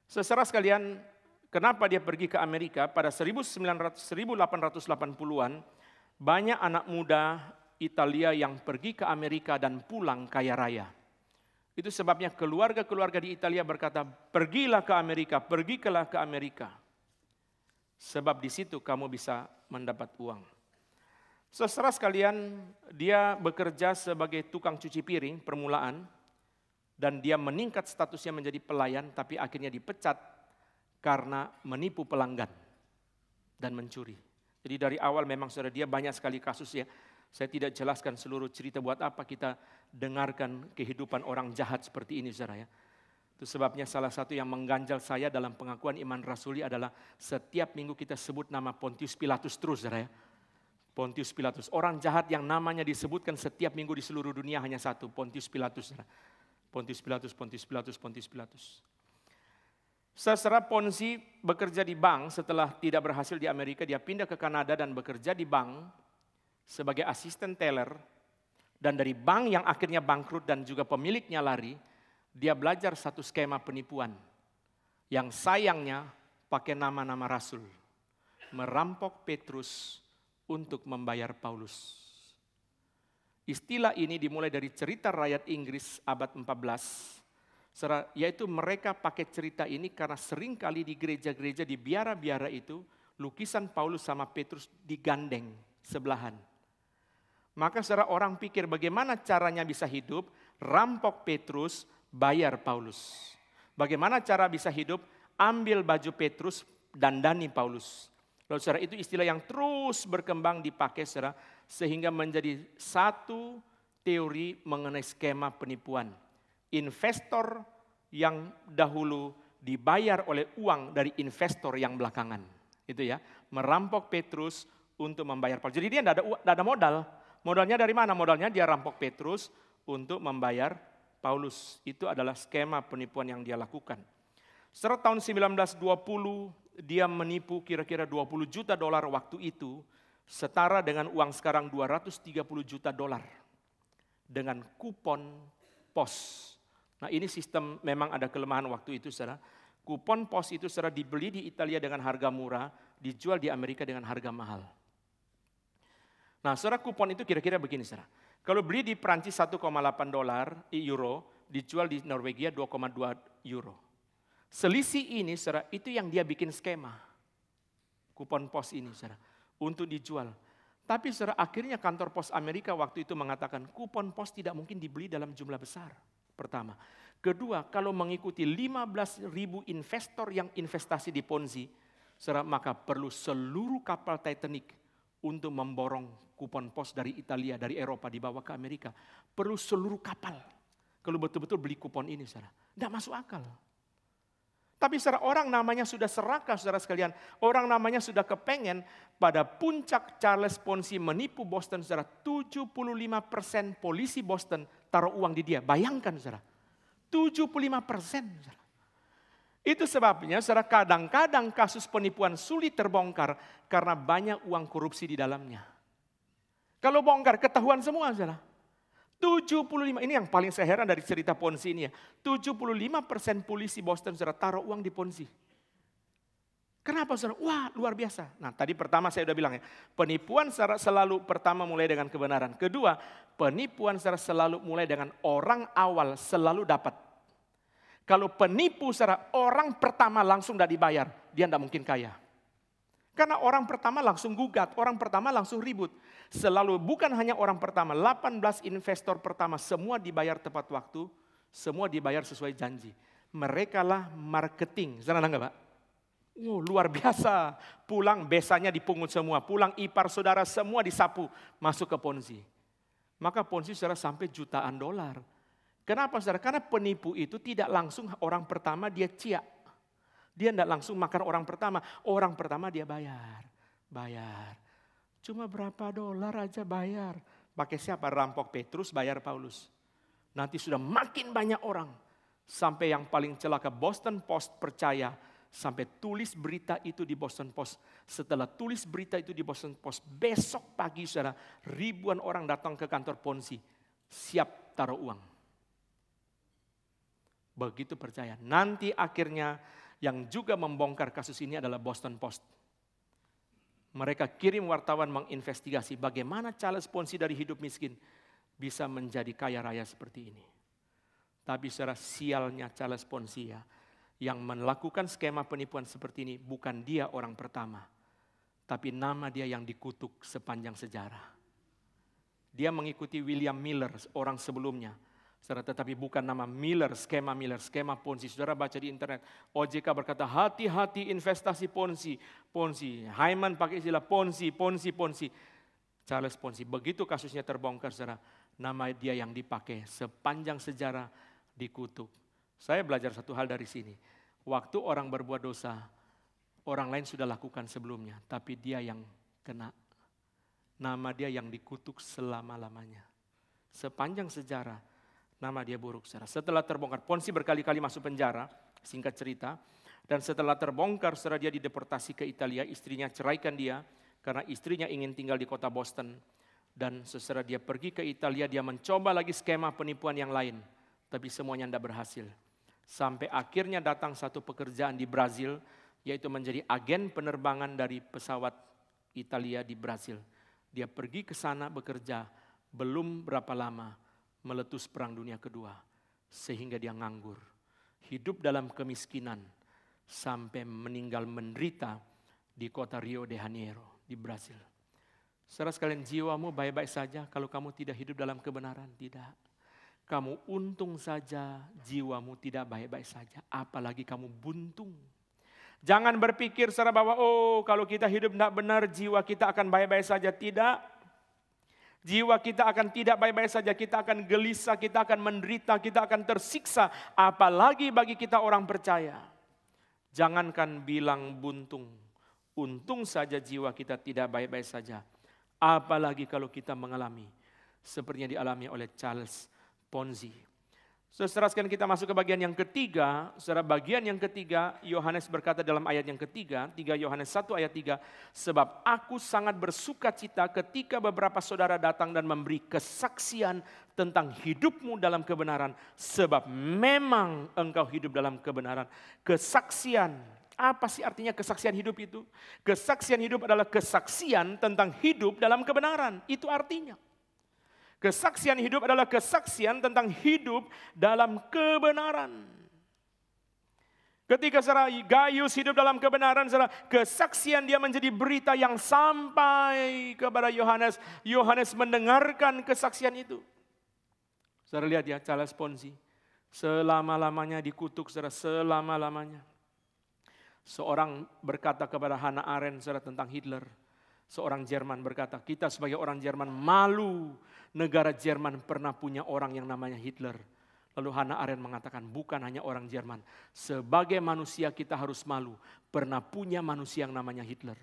Secara sekalian, kenapa dia pergi ke Amerika pada 1880-an banyak anak muda Italia yang pergi ke Amerika dan pulang kaya raya. Itu sebabnya keluarga-keluarga di Italia berkata, pergilah ke Amerika, pergilah ke Amerika. Sebab di situ kamu bisa mendapat uang. Seserah sekalian, dia bekerja sebagai tukang cuci piring permulaan dan dia meningkat statusnya menjadi pelayan tapi akhirnya dipecat karena menipu pelanggan dan mencuri. Jadi dari awal memang saudara dia banyak sekali kasus ya. Saya tidak jelaskan seluruh cerita buat apa kita dengarkan kehidupan orang jahat seperti ini saudara ya. Itu sebabnya salah satu yang mengganjal saya dalam pengakuan iman rasuli adalah setiap minggu kita sebut nama Pontius Pilatus terus saudara ya. Pontius Pilatus, orang jahat yang namanya disebutkan setiap minggu di seluruh dunia hanya satu, Pontius Pilatus. Saudara. Pontius Pilatus, Pontius Pilatus, Pontius Pilatus. Seserah Ponzi bekerja di bank setelah tidak berhasil di Amerika, dia pindah ke Kanada dan bekerja di bank sebagai asisten teller dan dari bank yang akhirnya bangkrut dan juga pemiliknya lari, dia belajar satu skema penipuan yang sayangnya pakai nama-nama rasul. Merampok Petrus untuk membayar Paulus. Istilah ini dimulai dari cerita rakyat Inggris abad 14, yaitu mereka pakai cerita ini karena seringkali di gereja-gereja, di biara-biara itu, lukisan Paulus sama Petrus digandeng sebelahan maka secara orang pikir bagaimana caranya bisa hidup, rampok Petrus, bayar Paulus. Bagaimana cara bisa hidup, ambil baju Petrus, dan dandani Paulus. Lalu secara itu istilah yang terus berkembang dipakai secara sehingga menjadi satu teori mengenai skema penipuan. Investor yang dahulu dibayar oleh uang dari investor yang belakangan. Itu ya, merampok Petrus untuk membayar Paulus. Jadi dia tidak ada, tidak ada modal, Modalnya dari mana? Modalnya dia rampok Petrus untuk membayar Paulus. Itu adalah skema penipuan yang dia lakukan. Setelah tahun 1920 dia menipu kira-kira 20 juta dolar waktu itu setara dengan uang sekarang 230 juta dolar dengan kupon pos. Nah ini sistem memang ada kelemahan waktu itu saudara. Kupon pos itu secara dibeli di Italia dengan harga murah, dijual di Amerika dengan harga mahal. Nah, saudara kupon itu kira-kira begini, saudara. Kalau beli di Prancis 1,8 dolar euro, dijual di Norwegia 2,2 euro. Selisih ini, saudara, itu yang dia bikin skema. Kupon pos ini, saudara, untuk dijual. Tapi saudara, akhirnya kantor pos Amerika waktu itu mengatakan kupon pos tidak mungkin dibeli dalam jumlah besar. Pertama. Kedua, kalau mengikuti 15 ribu investor yang investasi di Ponzi, saudara, maka perlu seluruh kapal Titanic untuk memborong kupon pos dari Italia, dari Eropa dibawa ke Amerika. Perlu seluruh kapal. Kalau betul-betul beli kupon ini, saudara. Tidak masuk akal. Tapi saudara, orang namanya sudah serakah, saudara sekalian. Orang namanya sudah kepengen pada puncak Charles Ponzi menipu Boston, saudara. 75 persen polisi Boston taruh uang di dia. Bayangkan, saudara. 75 persen, saudara. Itu sebabnya saudara kadang-kadang kasus penipuan sulit terbongkar karena banyak uang korupsi di dalamnya. Kalau bongkar ketahuan semua saudara. 75, ini yang paling saya heran dari cerita Ponzi ini ya. 75 persen polisi Boston saudara taruh uang di Ponzi. Kenapa saudara? Wah luar biasa. Nah tadi pertama saya sudah bilang ya. Penipuan saudara selalu pertama mulai dengan kebenaran. Kedua, penipuan saudara selalu mulai dengan orang awal selalu dapat. Kalau penipu secara orang pertama langsung tidak dibayar. Dia tidak mungkin kaya. Karena orang pertama langsung gugat, orang pertama langsung ribut. Selalu bukan hanya orang pertama, 18 investor pertama semua dibayar tepat waktu, semua dibayar sesuai janji. Mereka marketing. Sana enggak Pak? Oh, luar biasa. Pulang besanya dipungut semua, pulang ipar saudara semua disapu, masuk ke ponzi. Maka ponzi saudara sampai jutaan dolar. Kenapa saudara? Karena penipu itu tidak langsung orang pertama dia ciak dia tidak langsung makan orang pertama. Orang pertama dia bayar. Bayar. Cuma berapa dolar aja bayar. Pakai siapa? Rampok Petrus bayar Paulus. Nanti sudah makin banyak orang. Sampai yang paling celaka Boston Post percaya. Sampai tulis berita itu di Boston Post. Setelah tulis berita itu di Boston Post. Besok pagi saudara ribuan orang datang ke kantor Ponzi. Siap taruh uang. Begitu percaya. Nanti akhirnya yang juga membongkar kasus ini adalah Boston Post. Mereka kirim wartawan menginvestigasi bagaimana Charles Ponzi dari hidup miskin bisa menjadi kaya raya seperti ini. Tapi secara sialnya Charles Ponzi ya, yang melakukan skema penipuan seperti ini bukan dia orang pertama. Tapi nama dia yang dikutuk sepanjang sejarah. Dia mengikuti William Miller, orang sebelumnya Saudara, tetapi bukan nama Miller, skema Miller, skema Ponzi. Saudara baca di internet, OJK berkata hati-hati investasi Ponzi, Ponzi. Hyman pakai istilah Ponzi, Ponzi, Ponzi. Charles Ponzi, begitu kasusnya terbongkar saudara, nama dia yang dipakai sepanjang sejarah dikutuk. Saya belajar satu hal dari sini, waktu orang berbuat dosa, orang lain sudah lakukan sebelumnya, tapi dia yang kena. Nama dia yang dikutuk selama-lamanya. Sepanjang sejarah, Nama dia buruk saudara. Setelah terbongkar, Ponsi berkali-kali masuk penjara, singkat cerita. Dan setelah terbongkar saudara dia dideportasi ke Italia, istrinya ceraikan dia karena istrinya ingin tinggal di kota Boston. Dan sesudah dia pergi ke Italia, dia mencoba lagi skema penipuan yang lain. Tapi semuanya tidak berhasil. Sampai akhirnya datang satu pekerjaan di Brazil, yaitu menjadi agen penerbangan dari pesawat Italia di Brazil. Dia pergi ke sana bekerja, belum berapa lama meletus perang dunia kedua sehingga dia nganggur, hidup dalam kemiskinan sampai meninggal menderita di kota Rio de Janeiro di Brasil. Saudara sekalian jiwamu baik-baik saja kalau kamu tidak hidup dalam kebenaran, tidak. Kamu untung saja jiwamu tidak baik-baik saja, apalagi kamu buntung. Jangan berpikir secara bahwa oh kalau kita hidup tidak benar jiwa kita akan baik-baik saja, tidak Jiwa kita akan tidak baik-baik saja, kita akan gelisah, kita akan menderita, kita akan tersiksa. Apalagi bagi kita orang percaya. Jangankan bilang buntung, untung saja jiwa kita tidak baik-baik saja. Apalagi kalau kita mengalami seperti yang dialami oleh Charles Ponzi. Saudara sekalian kita masuk ke bagian yang ketiga. Saudara bagian yang ketiga, Yohanes berkata dalam ayat yang ketiga, 3 Yohanes 1 ayat 3, sebab aku sangat bersuka cita ketika beberapa saudara datang dan memberi kesaksian tentang hidupmu dalam kebenaran, sebab memang engkau hidup dalam kebenaran. Kesaksian, apa sih artinya kesaksian hidup itu? Kesaksian hidup adalah kesaksian tentang hidup dalam kebenaran, itu artinya. Kesaksian hidup adalah kesaksian tentang hidup dalam kebenaran. Ketika saudara Gayus hidup dalam kebenaran, saudara kesaksian dia menjadi berita yang sampai kepada Yohanes. Yohanes mendengarkan kesaksian itu. Saudara lihat ya, Charles Ponzi. Selama-lamanya dikutuk, saudara, selama-lamanya. Seorang berkata kepada Hannah Arendt, saudara, tentang Hitler. Seorang Jerman berkata, kita sebagai orang Jerman malu negara Jerman pernah punya orang yang namanya Hitler. Lalu Hannah Arendt mengatakan bukan hanya orang Jerman. Sebagai manusia kita harus malu pernah punya manusia yang namanya Hitler.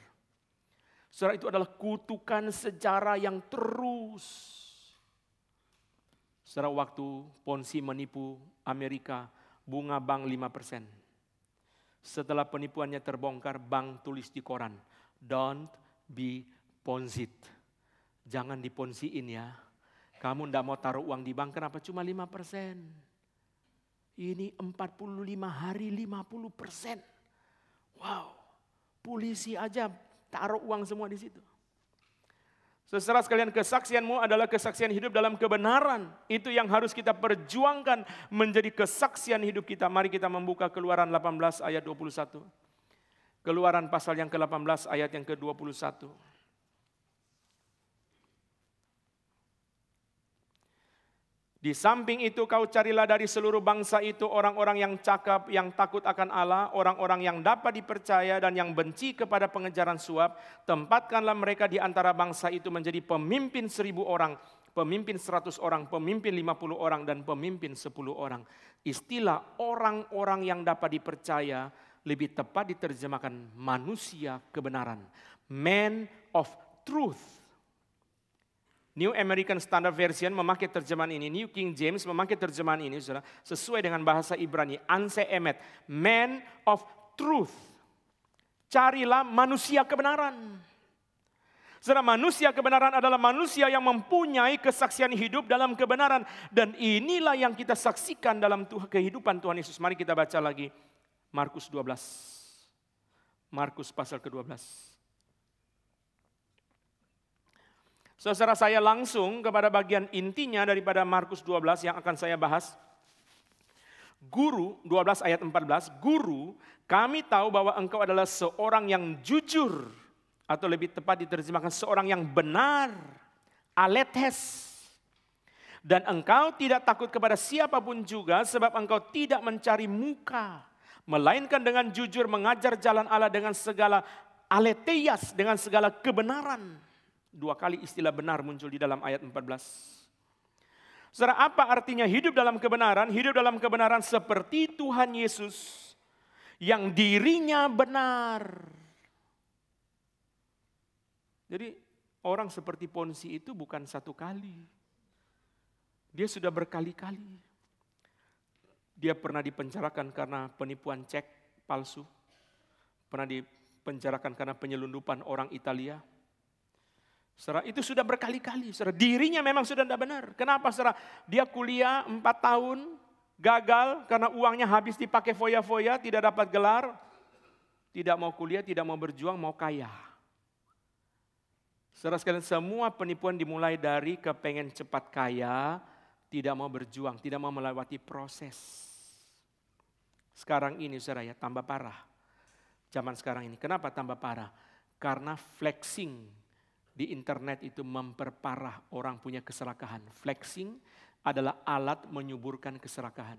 Saudara itu adalah kutukan sejarah yang terus. Saudara waktu Ponzi menipu Amerika bunga bank 5%. Setelah penipuannya terbongkar, bank tulis di koran, don't diponzit. Jangan diponsiin ya. Kamu ndak mau taruh uang di bank kenapa cuma 5 persen? Ini 45 hari 50 persen. Wow, polisi aja taruh uang semua di situ. Saudara sekalian kesaksianmu adalah kesaksian hidup dalam kebenaran. Itu yang harus kita perjuangkan menjadi kesaksian hidup kita. Mari kita membuka keluaran 18 ayat 21. Keluaran pasal yang ke-18 ayat yang ke-21. Di samping itu kau carilah dari seluruh bangsa itu orang-orang yang cakap, yang takut akan Allah, orang-orang yang dapat dipercaya dan yang benci kepada pengejaran suap. Tempatkanlah mereka di antara bangsa itu menjadi pemimpin seribu orang, pemimpin seratus orang, pemimpin lima puluh orang, dan pemimpin sepuluh orang. Istilah orang-orang yang dapat dipercaya lebih tepat diterjemahkan manusia kebenaran. Man of truth. New American Standard Version memakai terjemahan ini, New King James memakai terjemahan ini, saudara, sesuai dengan bahasa Ibrani, Anse Emet, man of truth. Carilah manusia kebenaran. Saudara, manusia kebenaran adalah manusia yang mempunyai kesaksian hidup dalam kebenaran. Dan inilah yang kita saksikan dalam kehidupan Tuhan Yesus. Mari kita baca lagi Markus 12. Markus pasal ke-12. Saudara saya langsung kepada bagian intinya daripada Markus 12 yang akan saya bahas. Guru 12 ayat 14, guru kami tahu bahwa engkau adalah seorang yang jujur atau lebih tepat diterjemahkan seorang yang benar, aletes. Dan engkau tidak takut kepada siapapun juga sebab engkau tidak mencari muka Melainkan dengan jujur mengajar jalan Allah dengan segala aleteias, dengan segala kebenaran. Dua kali istilah benar muncul di dalam ayat 14. Saudara, apa artinya hidup dalam kebenaran? Hidup dalam kebenaran seperti Tuhan Yesus yang dirinya benar. Jadi orang seperti Ponsi itu bukan satu kali. Dia sudah berkali-kali. Dia pernah dipenjarakan karena penipuan cek palsu, pernah dipenjarakan karena penyelundupan orang Italia. Saudara, itu sudah berkali-kali. Saudara, dirinya memang sudah tidak benar. Kenapa, saudara? Dia kuliah 4 tahun, gagal karena uangnya habis dipakai foya-foya, tidak dapat gelar, tidak mau kuliah, tidak mau berjuang, mau kaya. Saudara sekalian, semua penipuan dimulai dari kepengen cepat kaya, tidak mau berjuang, tidak mau melewati proses. Sekarang ini saudara ya tambah parah. Zaman sekarang ini. Kenapa tambah parah? Karena flexing di internet itu memperparah orang punya keserakahan. Flexing adalah alat menyuburkan keserakahan.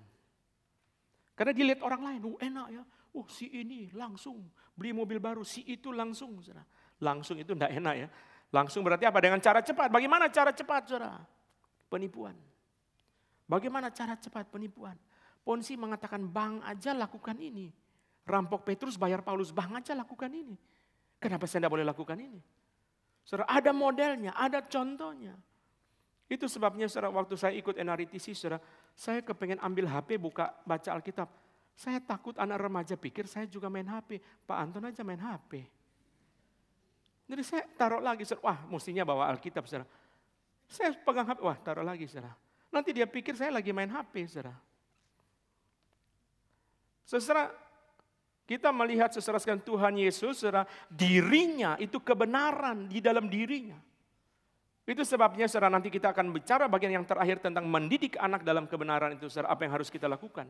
Karena dilihat orang lain, oh enak ya, oh si ini langsung beli mobil baru, si itu langsung. Saudara. Langsung itu enggak enak ya. Langsung berarti apa? Dengan cara cepat. Bagaimana cara cepat saudara? Penipuan. Bagaimana cara cepat penipuan? Ponsi mengatakan bang aja lakukan ini. Rampok Petrus bayar Paulus, bang aja lakukan ini. Kenapa saya tidak boleh lakukan ini? Saudara, ada modelnya, ada contohnya. Itu sebabnya saudara waktu saya ikut NRTC saudara, saya kepengen ambil HP buka baca Alkitab. Saya takut anak remaja pikir saya juga main HP. Pak Anton aja main HP. Jadi saya taruh lagi saudara, wah mestinya bawa Alkitab saudara. Saya pegang HP, wah taruh lagi saudara. Nanti dia pikir saya lagi main HP saudara. Saudara, kita melihat seseraskan Tuhan Yesus, saudara, dirinya itu kebenaran di dalam dirinya. Itu sebabnya saudara nanti kita akan bicara bagian yang terakhir tentang mendidik anak dalam kebenaran itu saudara apa yang harus kita lakukan.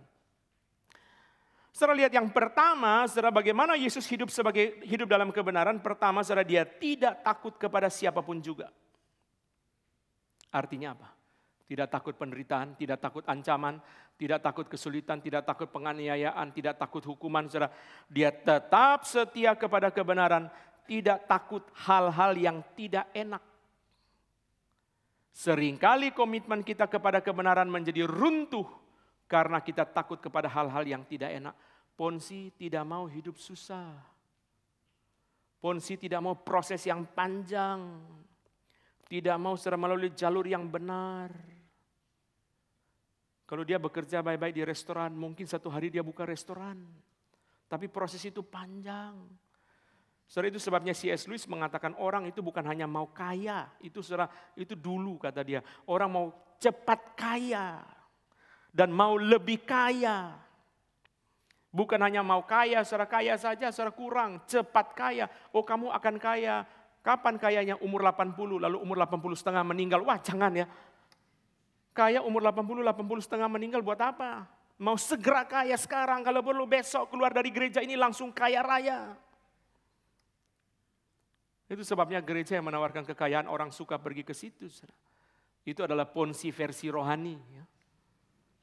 Saudara lihat yang pertama, saudara bagaimana Yesus hidup sebagai hidup dalam kebenaran. Pertama saudara dia tidak takut kepada siapapun juga. Artinya apa? Tidak takut penderitaan, tidak takut ancaman, tidak takut kesulitan, tidak takut penganiayaan, tidak takut hukuman. Saudara. Dia tetap setia kepada kebenaran, tidak takut hal-hal yang tidak enak. Seringkali komitmen kita kepada kebenaran menjadi runtuh karena kita takut kepada hal-hal yang tidak enak. Ponsi tidak mau hidup susah. Ponsi tidak mau proses yang panjang. Tidak mau secara melalui jalur yang benar. Kalau dia bekerja baik-baik di restoran, mungkin satu hari dia buka restoran. Tapi proses itu panjang. Saudara itu sebabnya C.S. Lewis mengatakan orang itu bukan hanya mau kaya, itu saudara itu dulu kata dia. Orang mau cepat kaya dan mau lebih kaya. Bukan hanya mau kaya, saudara kaya saja, saudara kurang, cepat kaya. Oh kamu akan kaya, kapan kayanya? Umur 80, lalu umur 80 setengah meninggal. Wah jangan ya, Kaya umur 80, 80 setengah meninggal buat apa? Mau segera kaya sekarang, kalau perlu besok keluar dari gereja ini langsung kaya raya. Itu sebabnya gereja yang menawarkan kekayaan orang suka pergi ke situ. Itu adalah ponsi versi rohani. Ya.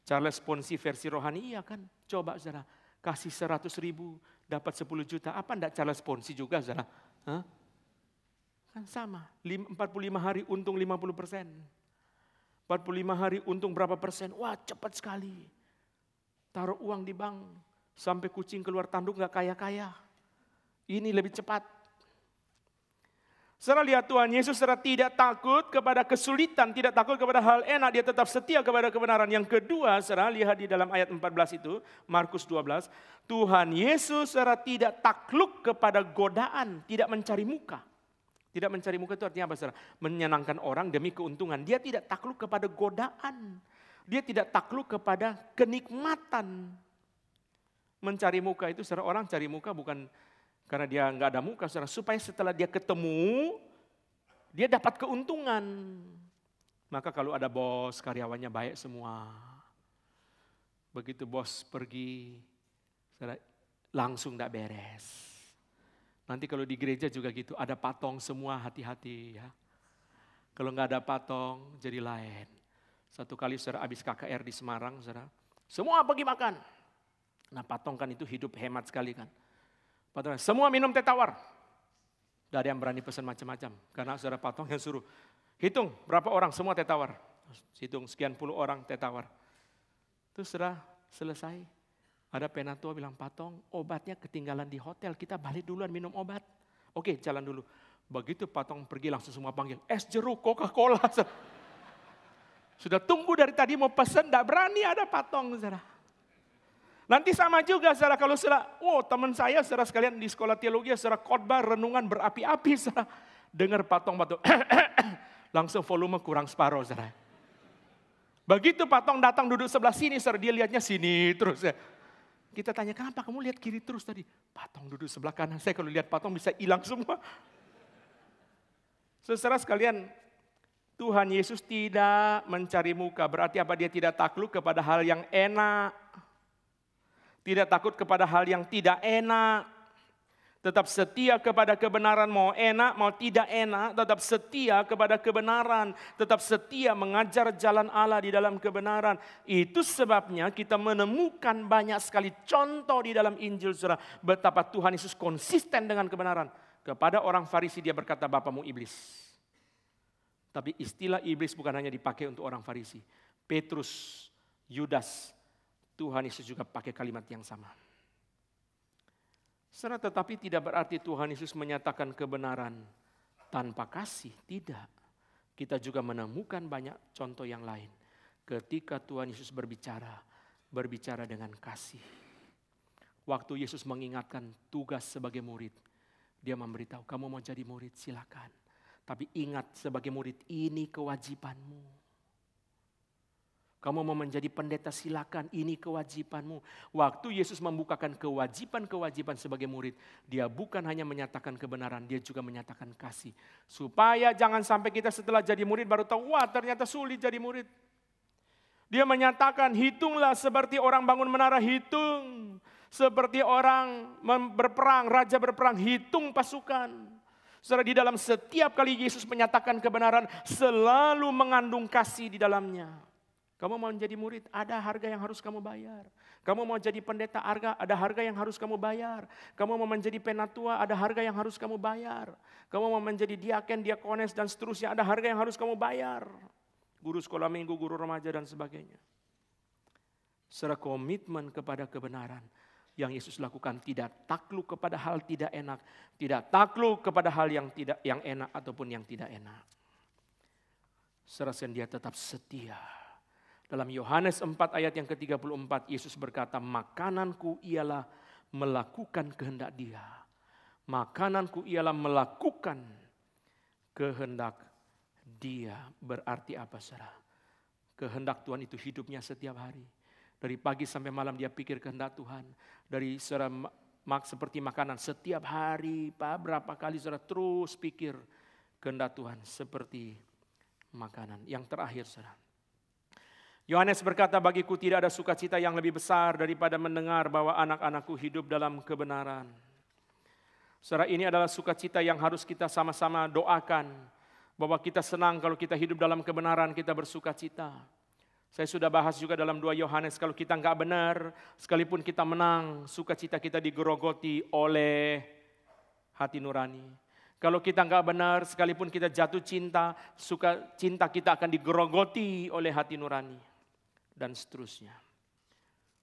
Charles Ponsi versi rohani, iya kan? Coba saudara, kasih 100 ribu, dapat 10 juta. Apa enggak Charles Ponsi juga saudara? Kan sama, 45 hari untung 50 persen. 45 hari untung berapa persen? Wah cepat sekali. Taruh uang di bank. Sampai kucing keluar tanduk gak kaya-kaya. Ini lebih cepat. Setelah lihat Tuhan Yesus secara tidak takut kepada kesulitan, tidak takut kepada hal enak, dia tetap setia kepada kebenaran. Yang kedua, setelah lihat di dalam ayat 14 itu, Markus 12, Tuhan Yesus secara tidak takluk kepada godaan, tidak mencari muka. Tidak mencari muka itu artinya apa saudara? Menyenangkan orang demi keuntungan. Dia tidak takluk kepada godaan. Dia tidak takluk kepada kenikmatan. Mencari muka itu saudara orang cari muka bukan karena dia nggak ada muka saudara. Supaya setelah dia ketemu, dia dapat keuntungan. Maka kalau ada bos karyawannya baik semua. Begitu bos pergi, saudara langsung tidak beres Nanti kalau di gereja juga gitu, ada patong semua hati-hati ya. Kalau nggak ada patong jadi lain. Satu kali saudara habis KKR di Semarang saudara, semua pergi makan. Nah patong kan itu hidup hemat sekali kan. Patong, semua minum teh tawar. Gak ada yang berani pesan macam-macam. Karena saudara patong yang suruh, hitung berapa orang semua teh tawar. Hitung sekian puluh orang teh tawar. Terus saudara selesai, ada penatua bilang, Patong obatnya ketinggalan di hotel, kita balik duluan minum obat. Oke jalan dulu. Begitu Patong pergi langsung semua panggil, es jeruk, Coca-Cola. *laughs* Sudah tunggu dari tadi mau pesen, tidak berani ada Patong. Saudara. Nanti sama juga saudara kalau saudara, oh teman saya saudara sekalian di sekolah teologi ya, saudara khotbah renungan berapi-api saudara dengar patong-patong *coughs* langsung volume kurang separuh saudara. Begitu patong datang duduk sebelah sini saudara dia lihatnya sini terus ya. Kita tanya, kenapa kamu lihat kiri terus tadi? Patong duduk sebelah kanan. Saya kalau lihat patong bisa hilang semua. seserah sekalian, Tuhan Yesus tidak mencari muka. Berarti apa dia tidak takluk kepada hal yang enak. Tidak takut kepada hal yang tidak enak tetap setia kepada kebenaran, mau enak, mau tidak enak, tetap setia kepada kebenaran, tetap setia mengajar jalan Allah di dalam kebenaran. Itu sebabnya kita menemukan banyak sekali contoh di dalam Injil saudara, betapa Tuhan Yesus konsisten dengan kebenaran. Kepada orang Farisi dia berkata, Bapamu iblis. Tapi istilah iblis bukan hanya dipakai untuk orang Farisi. Petrus, Yudas, Tuhan Yesus juga pakai kalimat yang sama. Serah tetapi tidak berarti Tuhan Yesus menyatakan kebenaran tanpa kasih. Tidak. Kita juga menemukan banyak contoh yang lain. Ketika Tuhan Yesus berbicara, berbicara dengan kasih. Waktu Yesus mengingatkan tugas sebagai murid, dia memberitahu, kamu mau jadi murid silakan. Tapi ingat sebagai murid ini kewajibanmu. Kamu mau menjadi pendeta silakan, ini kewajibanmu. Waktu Yesus membukakan kewajiban-kewajiban sebagai murid, dia bukan hanya menyatakan kebenaran, dia juga menyatakan kasih. Supaya jangan sampai kita setelah jadi murid baru tahu, wah ternyata sulit jadi murid. Dia menyatakan, hitunglah seperti orang bangun menara, hitung. Seperti orang berperang, raja berperang, hitung pasukan. Saudara di dalam setiap kali Yesus menyatakan kebenaran, selalu mengandung kasih di dalamnya. Kamu mau menjadi murid, ada harga yang harus kamu bayar. Kamu mau jadi pendeta, harga, ada harga yang harus kamu bayar. Kamu mau menjadi penatua, ada harga yang harus kamu bayar. Kamu mau menjadi diaken, diakones, dan seterusnya, ada harga yang harus kamu bayar. Guru sekolah minggu, guru remaja, dan sebagainya. Secara komitmen kepada kebenaran yang Yesus lakukan tidak takluk kepada hal tidak enak, tidak takluk kepada hal yang tidak yang enak ataupun yang tidak enak. Serasa dia tetap setia dalam Yohanes 4 ayat yang ke-34 Yesus berkata, "Makananku ialah melakukan kehendak Dia. Makananku ialah melakukan kehendak Dia." Berarti apa, serah? Kehendak Tuhan itu hidupnya setiap hari. Dari pagi sampai malam dia pikir kehendak Tuhan. Dari seram, mak seperti makanan setiap hari, pak berapa kali Saudara terus pikir kehendak Tuhan seperti makanan. Yang terakhir Saudara, Yohanes berkata, "Bagiku tidak ada sukacita yang lebih besar daripada mendengar bahwa anak-anakku hidup dalam kebenaran." Saudara, ini adalah sukacita yang harus kita sama-sama doakan bahwa kita senang kalau kita hidup dalam kebenaran, kita bersukacita. Saya sudah bahas juga dalam dua Yohanes, kalau kita nggak benar, sekalipun kita menang, sukacita kita digerogoti oleh hati nurani. Kalau kita nggak benar, sekalipun kita jatuh cinta, suka cinta kita akan digerogoti oleh hati nurani dan seterusnya.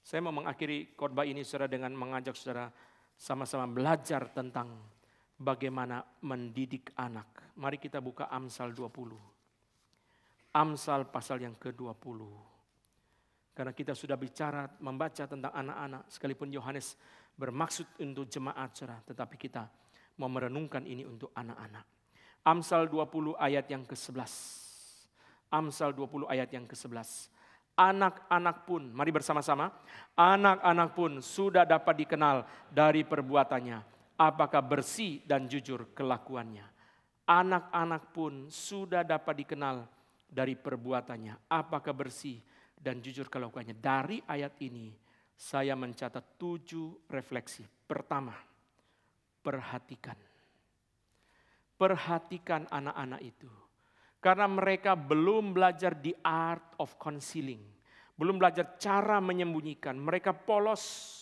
Saya mau mengakhiri khotbah ini saudara dengan mengajak saudara sama-sama belajar tentang bagaimana mendidik anak. Mari kita buka Amsal 20. Amsal pasal yang ke-20. Karena kita sudah bicara membaca tentang anak-anak sekalipun Yohanes bermaksud untuk jemaat saudara, tetapi kita mau merenungkan ini untuk anak-anak. Amsal 20 ayat yang ke-11. Amsal 20 ayat yang ke-11 anak-anak pun, mari bersama-sama, anak-anak pun sudah dapat dikenal dari perbuatannya, apakah bersih dan jujur kelakuannya. Anak-anak pun sudah dapat dikenal dari perbuatannya, apakah bersih dan jujur kelakuannya. Dari ayat ini saya mencatat tujuh refleksi. Pertama, perhatikan. Perhatikan anak-anak itu karena mereka belum belajar the art of concealing. Belum belajar cara menyembunyikan. Mereka polos.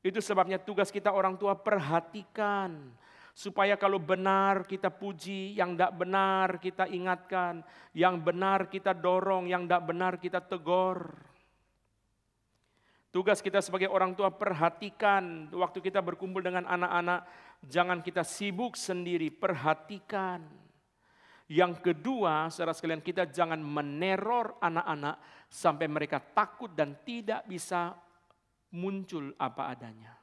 Itu sebabnya tugas kita orang tua perhatikan. Supaya kalau benar kita puji, yang tidak benar kita ingatkan. Yang benar kita dorong, yang tidak benar kita tegur. Tugas kita sebagai orang tua perhatikan waktu kita berkumpul dengan anak-anak, jangan kita sibuk sendiri, perhatikan. Yang kedua, saudara sekalian kita jangan meneror anak-anak sampai mereka takut dan tidak bisa muncul apa adanya.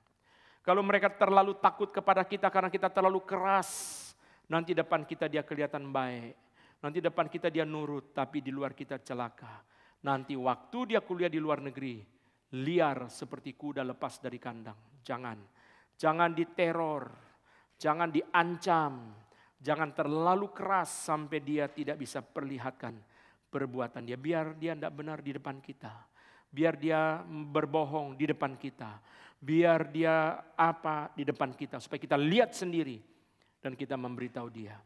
Kalau mereka terlalu takut kepada kita karena kita terlalu keras, nanti depan kita dia kelihatan baik. Nanti depan kita dia nurut, tapi di luar kita celaka. Nanti waktu dia kuliah di luar negeri, liar seperti kuda lepas dari kandang. Jangan, jangan diteror, jangan diancam, Jangan terlalu keras sampai dia tidak bisa perlihatkan perbuatan dia. Biar dia tidak benar di depan kita. Biar dia berbohong di depan kita. Biar dia apa di depan kita. Supaya kita lihat sendiri dan kita memberitahu dia.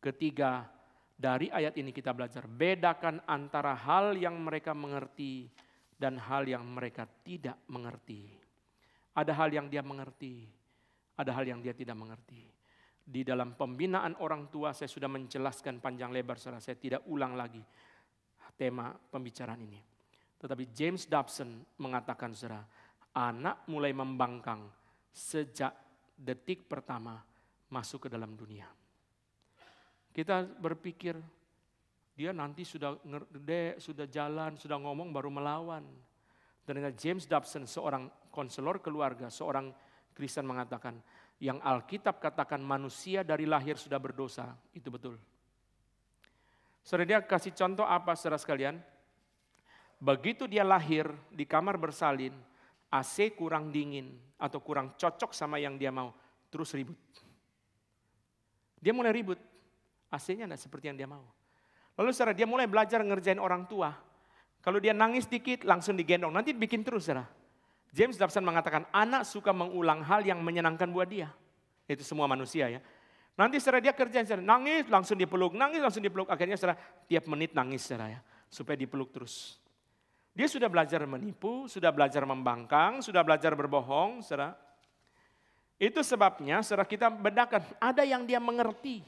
Ketiga, dari ayat ini kita belajar bedakan antara hal yang mereka mengerti dan hal yang mereka tidak mengerti. Ada hal yang dia mengerti, ada hal yang dia tidak mengerti. Di dalam pembinaan orang tua saya sudah menjelaskan panjang lebar, saudara. Saya tidak ulang lagi tema pembicaraan ini. Tetapi James Dobson mengatakan, saudara, anak mulai membangkang sejak detik pertama masuk ke dalam dunia. Kita berpikir, dia nanti sudah gede, sudah jalan, sudah ngomong, baru melawan. Ternyata James Dobson, seorang konselor keluarga, seorang Kristen mengatakan, yang Alkitab katakan manusia dari lahir sudah berdosa, itu betul. Saudara dia kasih contoh apa saudara sekalian? Begitu dia lahir di kamar bersalin, AC kurang dingin atau kurang cocok sama yang dia mau, terus ribut. Dia mulai ribut, AC-nya tidak seperti yang dia mau. Lalu saudara dia mulai belajar ngerjain orang tua. Kalau dia nangis dikit langsung digendong, nanti bikin terus saudara. James Dobson mengatakan anak suka mengulang hal yang menyenangkan buat dia. Itu semua manusia ya. Nanti setelah dia kerja, setelah nangis langsung dipeluk, nangis langsung dipeluk. Akhirnya setelah tiap menit nangis setelah ya. Supaya dipeluk terus. Dia sudah belajar menipu, sudah belajar membangkang, sudah belajar berbohong, Setelah Itu sebabnya setelah kita bedakan, ada yang dia mengerti,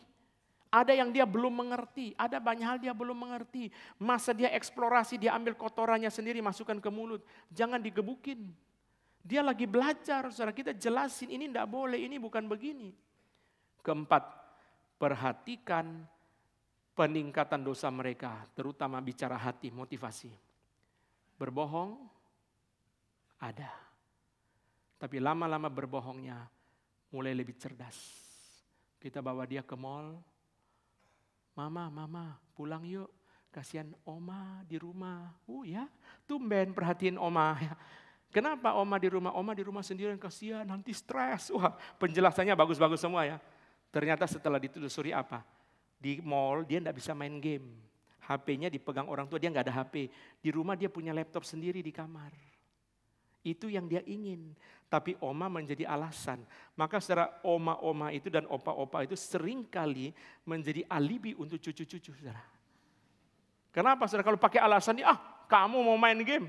ada yang dia belum mengerti, ada banyak hal dia belum mengerti. Masa dia eksplorasi, dia ambil kotorannya sendiri masukkan ke mulut, jangan digebukin. Dia lagi belajar, saudara kita jelasin ini tidak boleh, ini bukan begini. Keempat, perhatikan peningkatan dosa mereka, terutama bicara hati, motivasi. Berbohong ada, tapi lama-lama berbohongnya mulai lebih cerdas. Kita bawa dia ke mall, mama, mama, pulang yuk. Kasihan oma di rumah. Uh ya, tumben perhatiin oma. *laughs* Kenapa oma di rumah? Oma di rumah sendirian, kasihan, nanti stres. Wah, penjelasannya bagus-bagus semua ya. Ternyata setelah ditelusuri apa? Di mall dia tidak bisa main game. HP-nya dipegang orang tua, dia nggak ada HP. Di rumah dia punya laptop sendiri di kamar. Itu yang dia ingin. Tapi oma menjadi alasan. Maka secara oma-oma itu dan opa-opa itu seringkali menjadi alibi untuk cucu-cucu. Saudara. Kenapa saudara kalau pakai alasan ah kamu mau main game.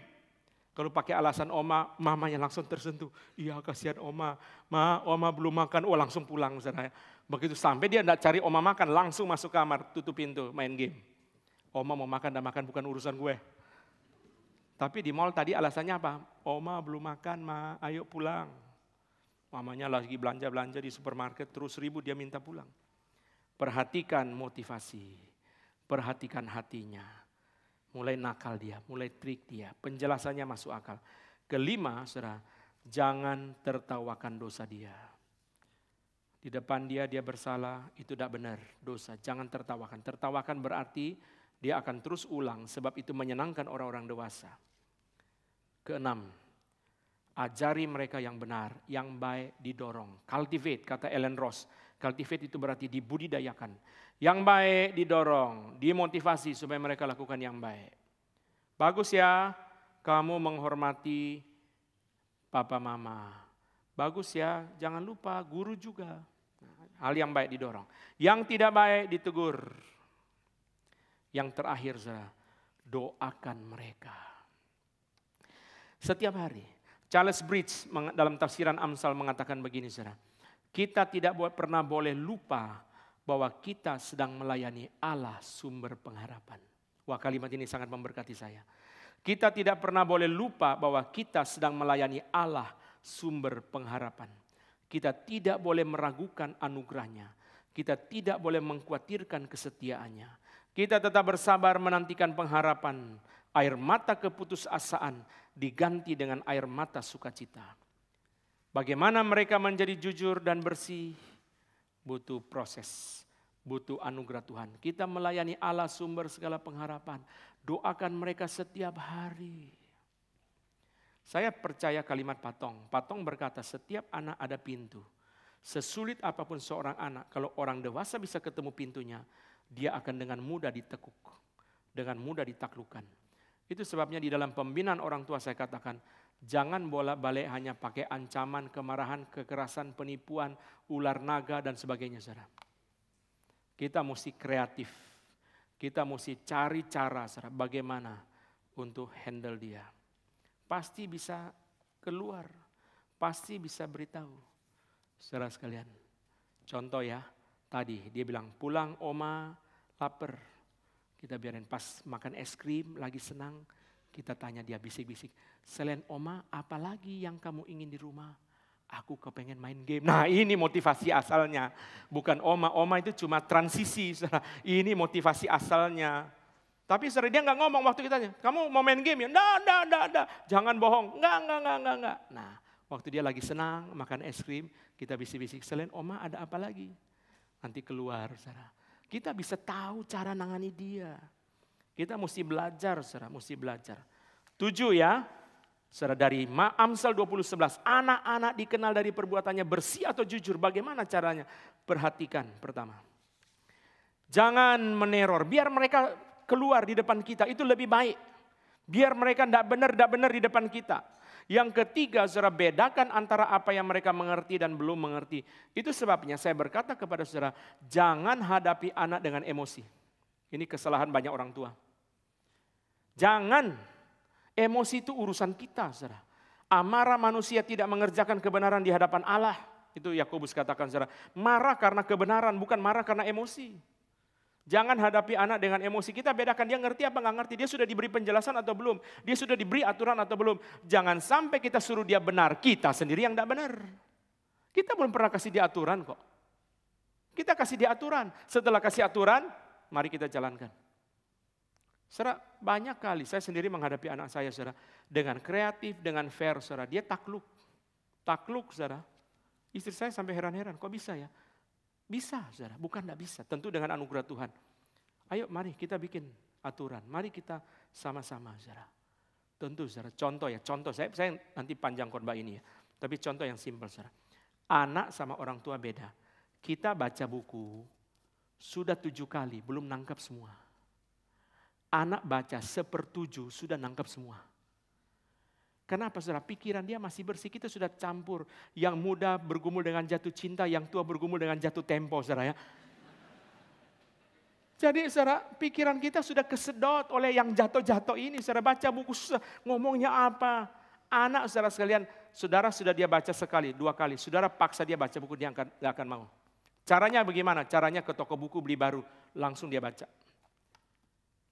Kalau pakai alasan oma, mamanya langsung tersentuh. Iya kasihan oma, ma oma belum makan, oh langsung pulang misalnya. Begitu sampai dia tidak cari oma makan, langsung masuk kamar, tutup pintu, main game. Oma mau makan dan makan bukan urusan gue. Tapi di mall tadi alasannya apa? Oma belum makan, ma ayo pulang. Mamanya lagi belanja-belanja di supermarket, terus ribu dia minta pulang. Perhatikan motivasi, perhatikan hatinya. Mulai nakal dia, mulai trik dia. Penjelasannya masuk akal. Kelima, saudara, jangan tertawakan dosa dia. Di depan dia, dia bersalah, itu tidak benar dosa. Jangan tertawakan. Tertawakan berarti dia akan terus ulang sebab itu menyenangkan orang-orang dewasa. Keenam, ajari mereka yang benar, yang baik didorong. Cultivate, kata Ellen Ross. Cultivate itu berarti dibudidayakan. Yang baik didorong, dimotivasi supaya mereka lakukan yang baik. Bagus ya, kamu menghormati papa mama. Bagus ya, jangan lupa guru juga. Hal yang baik didorong. Yang tidak baik ditegur. Yang terakhir, saudara, doakan mereka. Setiap hari, Charles Bridge dalam tafsiran Amsal mengatakan begini, saudara. Kita tidak pernah boleh lupa bahwa kita sedang melayani Allah sumber pengharapan. Wah kalimat ini sangat memberkati saya. Kita tidak pernah boleh lupa bahwa kita sedang melayani Allah sumber pengharapan. Kita tidak boleh meragukan anugerahnya. Kita tidak boleh mengkhawatirkan kesetiaannya. Kita tetap bersabar menantikan pengharapan. Air mata keputusasaan diganti dengan air mata sukacita. Bagaimana mereka menjadi jujur dan bersih butuh proses, butuh anugerah Tuhan. Kita melayani Allah sumber segala pengharapan. Doakan mereka setiap hari. Saya percaya kalimat Patong. Patong berkata, setiap anak ada pintu. Sesulit apapun seorang anak, kalau orang dewasa bisa ketemu pintunya, dia akan dengan mudah ditekuk, dengan mudah ditaklukkan. Itu sebabnya di dalam pembinaan orang tua saya katakan, Jangan bolak-balik hanya pakai ancaman, kemarahan, kekerasan, penipuan, ular naga, dan sebagainya. Saudara. Kita mesti kreatif. Kita mesti cari cara saudara, bagaimana untuk handle dia. Pasti bisa keluar. Pasti bisa beritahu. Saudara sekalian, contoh ya, tadi dia bilang pulang oma lapar. Kita biarin pas makan es krim lagi senang, kita tanya dia bisik-bisik Selain oma, apalagi yang kamu ingin di rumah? Aku kepengen main game. Nah ini motivasi asalnya. Bukan oma, oma itu cuma transisi. *laughs* Ini motivasi asalnya. Tapi sering dia nggak ngomong waktu kita, kamu mau main game ya? Nggak, nggak, nggak, nggak. Jangan bohong. Nggak, nggak, nggak, nggak, nggak. Nah waktu dia lagi senang makan es krim, kita bisik-bisik. Selain oma ada apa lagi? Nanti keluar saudara. Kita bisa tahu cara nangani dia. Kita mesti belajar saudara, mesti belajar. Tujuh ya, Saudara dari Amsal 20:11, anak-anak dikenal dari perbuatannya bersih atau jujur. Bagaimana caranya? Perhatikan pertama. Jangan meneror, biar mereka keluar di depan kita, itu lebih baik. Biar mereka tidak benar, tidak benar di depan kita. Yang ketiga, saudara bedakan antara apa yang mereka mengerti dan belum mengerti. Itu sebabnya saya berkata kepada saudara, jangan hadapi anak dengan emosi. Ini kesalahan banyak orang tua. Jangan Emosi itu urusan kita, saudara. Amarah manusia tidak mengerjakan kebenaran di hadapan Allah. Itu Yakobus katakan, saudara. Marah karena kebenaran, bukan marah karena emosi. Jangan hadapi anak dengan emosi. Kita bedakan dia ngerti apa nggak ngerti. Dia sudah diberi penjelasan atau belum. Dia sudah diberi aturan atau belum. Jangan sampai kita suruh dia benar. Kita sendiri yang tidak benar. Kita belum pernah kasih dia aturan kok. Kita kasih dia aturan. Setelah kasih aturan, mari kita jalankan. Saudara, banyak kali saya sendiri menghadapi anak saya, saudara, dengan kreatif, dengan fair, saudara. Dia takluk, takluk, saudara. Istri saya sampai heran-heran, kok bisa ya? Bisa, saudara. Bukan tidak bisa, tentu dengan anugerah Tuhan. Ayo, mari kita bikin aturan. Mari kita sama-sama, saudara. Tentu, saudara. Contoh ya, contoh. Saya, saya nanti panjang korban ini ya. Tapi contoh yang simpel, saudara. Anak sama orang tua beda. Kita baca buku, sudah tujuh kali, belum nangkap semua Anak baca sepertujuh sudah nangkap semua. Kenapa saudara? Pikiran dia masih bersih, kita sudah campur. Yang muda bergumul dengan jatuh cinta, yang tua bergumul dengan jatuh tempo saudara ya. Jadi saudara, pikiran kita sudah kesedot oleh yang jatuh-jatuh ini. Saudara baca buku, ngomongnya apa. Anak saudara sekalian, saudara sudah dia baca sekali, dua kali. Saudara paksa dia baca buku, dia akan, gak akan mau. Caranya bagaimana? Caranya ke toko buku beli baru, langsung dia baca.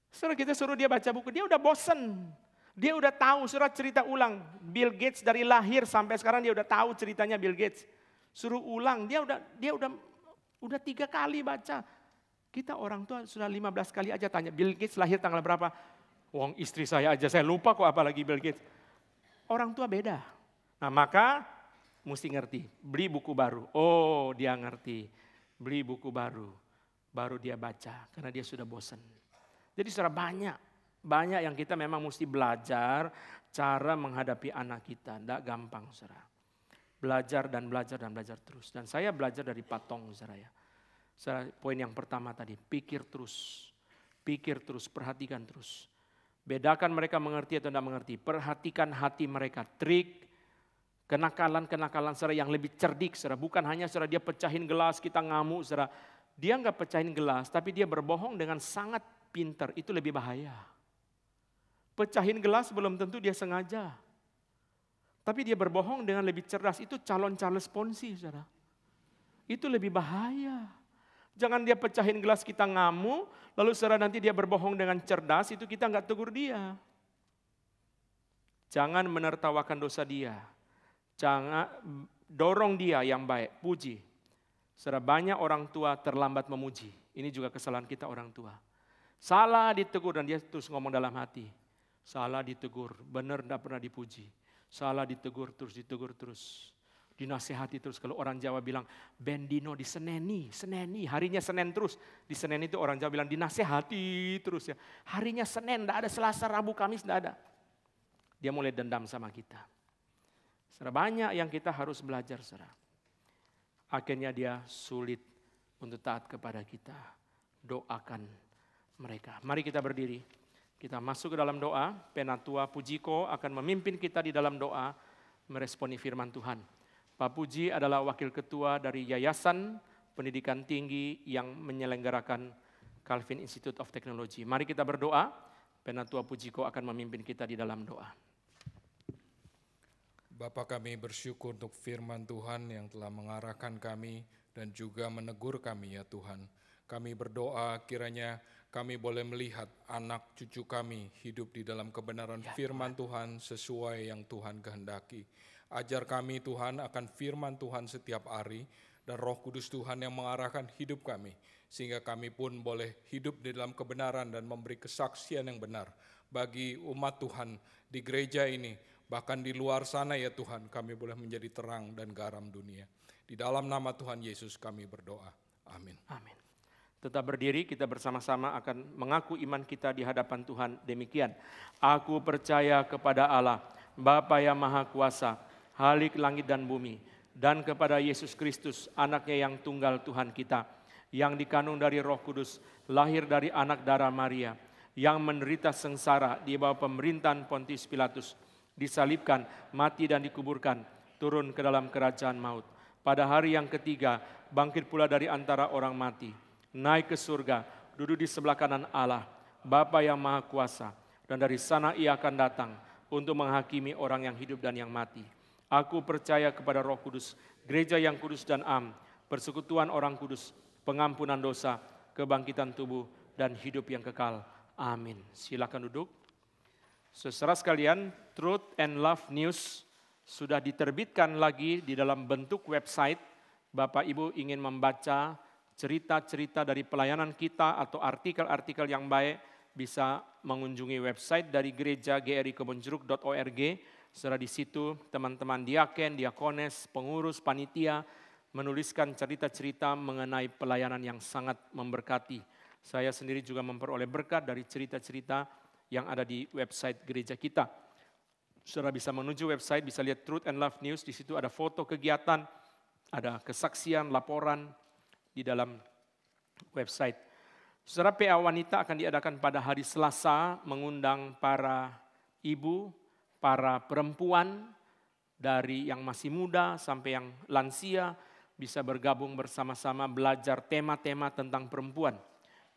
Suruh kita suruh dia baca buku, dia udah bosen. Dia udah tahu surat cerita ulang. Bill Gates dari lahir sampai sekarang dia udah tahu ceritanya Bill Gates. Suruh ulang, dia udah dia udah udah tiga kali baca. Kita orang tua sudah 15 kali aja tanya Bill Gates lahir tanggal berapa. Wong istri saya aja saya lupa kok apalagi Bill Gates. Orang tua beda. Nah maka mesti ngerti. Beli buku baru. Oh dia ngerti. Beli buku baru. Baru dia baca karena dia sudah bosan. Jadi secara banyak, banyak yang kita memang mesti belajar cara menghadapi anak kita. Tidak gampang saudara. Belajar dan belajar dan belajar terus. Dan saya belajar dari patong saudara ya. Saudara, poin yang pertama tadi, pikir terus. Pikir terus, perhatikan terus. Bedakan mereka mengerti atau tidak mengerti. Perhatikan hati mereka. Trik, kenakalan-kenakalan saudara yang lebih cerdik saudara. Bukan hanya saudara dia pecahin gelas, kita ngamuk saudara. Dia nggak pecahin gelas, tapi dia berbohong dengan sangat pinter itu lebih bahaya. Pecahin gelas belum tentu dia sengaja. Tapi dia berbohong dengan lebih cerdas. Itu calon Charles Ponzi, saudara. Itu lebih bahaya. Jangan dia pecahin gelas kita ngamu, lalu saudara nanti dia berbohong dengan cerdas, itu kita nggak tegur dia. Jangan menertawakan dosa dia. Jangan dorong dia yang baik, puji. Saudara banyak orang tua terlambat memuji. Ini juga kesalahan kita orang tua Salah ditegur dan dia terus ngomong dalam hati. Salah ditegur, benar tidak pernah dipuji. Salah ditegur terus, ditegur terus. Dinasehati terus. Kalau orang Jawa bilang, Bendino diseneni, seneni. Harinya Senin terus. Di Senin itu orang Jawa bilang dinasehati terus ya. Harinya Senin, tidak ada Selasa, Rabu, Kamis, tidak ada. Dia mulai dendam sama kita. Saudara banyak yang kita harus belajar saudara. Akhirnya dia sulit untuk taat kepada kita. Doakan mereka. Mari kita berdiri. Kita masuk ke dalam doa. Penatua Pujiko akan memimpin kita di dalam doa meresponi firman Tuhan. Pak Puji adalah wakil ketua dari Yayasan Pendidikan Tinggi yang menyelenggarakan Calvin Institute of Technology. Mari kita berdoa. Penatua Pujiko akan memimpin kita di dalam doa. Bapak kami bersyukur untuk firman Tuhan yang telah mengarahkan kami dan juga menegur kami ya Tuhan. Kami berdoa kiranya kami boleh melihat anak cucu kami hidup di dalam kebenaran ya, firman Tuhan sesuai yang Tuhan kehendaki. Ajar kami Tuhan akan firman Tuhan setiap hari dan roh kudus Tuhan yang mengarahkan hidup kami. Sehingga kami pun boleh hidup di dalam kebenaran dan memberi kesaksian yang benar bagi umat Tuhan di gereja ini. Bahkan di luar sana ya Tuhan kami boleh menjadi terang dan garam dunia. Di dalam nama Tuhan Yesus kami berdoa. Amin. Amin. Tetap berdiri, kita bersama-sama akan mengaku iman kita di hadapan Tuhan. Demikian, aku percaya kepada Allah, Bapa yang Maha Kuasa, Halik langit dan bumi, dan kepada Yesus Kristus, anaknya yang tunggal Tuhan kita, yang dikandung dari roh kudus, lahir dari anak darah Maria, yang menderita sengsara di bawah pemerintahan Pontius Pilatus, disalibkan, mati dan dikuburkan, turun ke dalam kerajaan maut. Pada hari yang ketiga, bangkit pula dari antara orang mati.' naik ke surga, duduk di sebelah kanan Allah, Bapa yang Maha Kuasa, dan dari sana ia akan datang untuk menghakimi orang yang hidup dan yang mati. Aku percaya kepada Roh Kudus, gereja yang kudus dan am, persekutuan orang kudus, pengampunan dosa, kebangkitan tubuh, dan hidup yang kekal. Amin. Silakan duduk. Saudara sekalian, Truth and Love News sudah diterbitkan lagi di dalam bentuk website. Bapak Ibu ingin membaca cerita-cerita dari pelayanan kita atau artikel-artikel yang baik bisa mengunjungi website dari gereja grikebonjeruk.org setelah di situ teman-teman diaken, diakones, pengurus, panitia menuliskan cerita-cerita mengenai pelayanan yang sangat memberkati. Saya sendiri juga memperoleh berkat dari cerita-cerita yang ada di website gereja kita. Saudara bisa menuju website, bisa lihat Truth and Love News, di situ ada foto kegiatan, ada kesaksian, laporan, di dalam website. Saudara PA Wanita akan diadakan pada hari Selasa mengundang para ibu, para perempuan dari yang masih muda sampai yang lansia bisa bergabung bersama-sama belajar tema-tema tentang perempuan.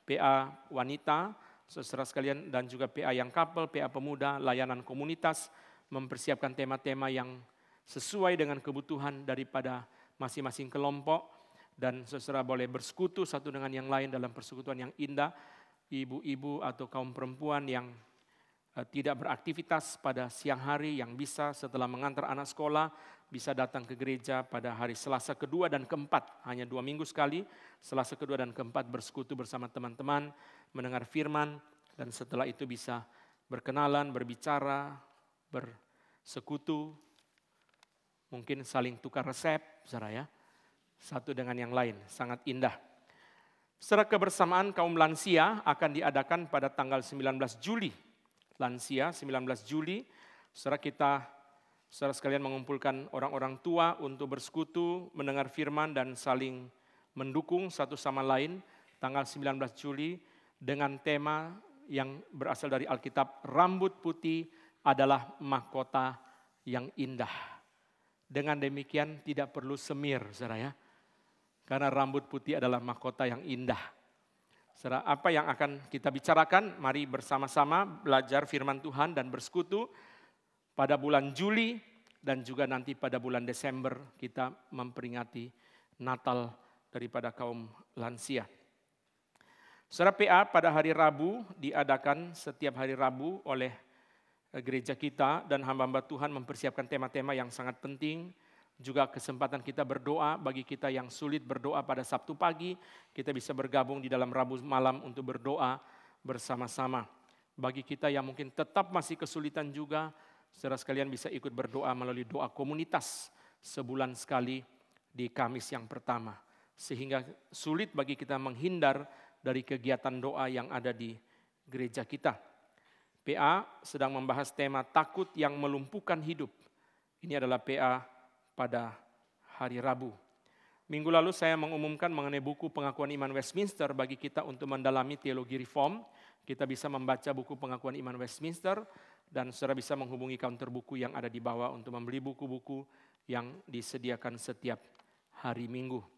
PA Wanita, saudara sekalian dan juga PA yang couple, PA Pemuda, layanan komunitas mempersiapkan tema-tema yang sesuai dengan kebutuhan daripada masing-masing kelompok dan saudara boleh bersekutu satu dengan yang lain dalam persekutuan yang indah. Ibu-ibu atau kaum perempuan yang eh, tidak beraktivitas pada siang hari yang bisa setelah mengantar anak sekolah bisa datang ke gereja pada hari Selasa kedua dan keempat hanya dua minggu sekali Selasa kedua dan keempat bersekutu bersama teman-teman mendengar firman dan setelah itu bisa berkenalan berbicara bersekutu mungkin saling tukar resep saudara ya satu dengan yang lain. Sangat indah. Serah kebersamaan kaum lansia akan diadakan pada tanggal 19 Juli. Lansia 19 Juli, serah kita serah sekalian mengumpulkan orang-orang tua untuk bersekutu, mendengar firman dan saling mendukung satu sama lain tanggal 19 Juli dengan tema yang berasal dari Alkitab rambut putih adalah mahkota yang indah. Dengan demikian tidak perlu semir, saudara ya. Karena rambut putih adalah mahkota yang indah. Serah apa yang akan kita bicarakan? Mari bersama-sama belajar firman Tuhan dan bersekutu pada bulan Juli dan juga nanti pada bulan Desember kita memperingati Natal daripada kaum lansia. Saudara PA pada hari Rabu diadakan setiap hari Rabu oleh eh, gereja kita dan hamba-hamba Tuhan mempersiapkan tema-tema yang sangat penting juga kesempatan kita berdoa bagi kita yang sulit berdoa pada Sabtu pagi, kita bisa bergabung di dalam Rabu malam untuk berdoa bersama-sama. Bagi kita yang mungkin tetap masih kesulitan juga, saudara sekalian bisa ikut berdoa melalui doa komunitas sebulan sekali di Kamis yang pertama. Sehingga sulit bagi kita menghindar dari kegiatan doa yang ada di gereja kita. PA sedang membahas tema takut yang melumpuhkan hidup. Ini adalah PA pada hari Rabu. Minggu lalu saya mengumumkan mengenai buku Pengakuan Iman Westminster bagi kita untuk mendalami teologi reform. Kita bisa membaca buku Pengakuan Iman Westminster dan saudara bisa menghubungi counter buku yang ada di bawah untuk membeli buku-buku yang disediakan setiap hari Minggu.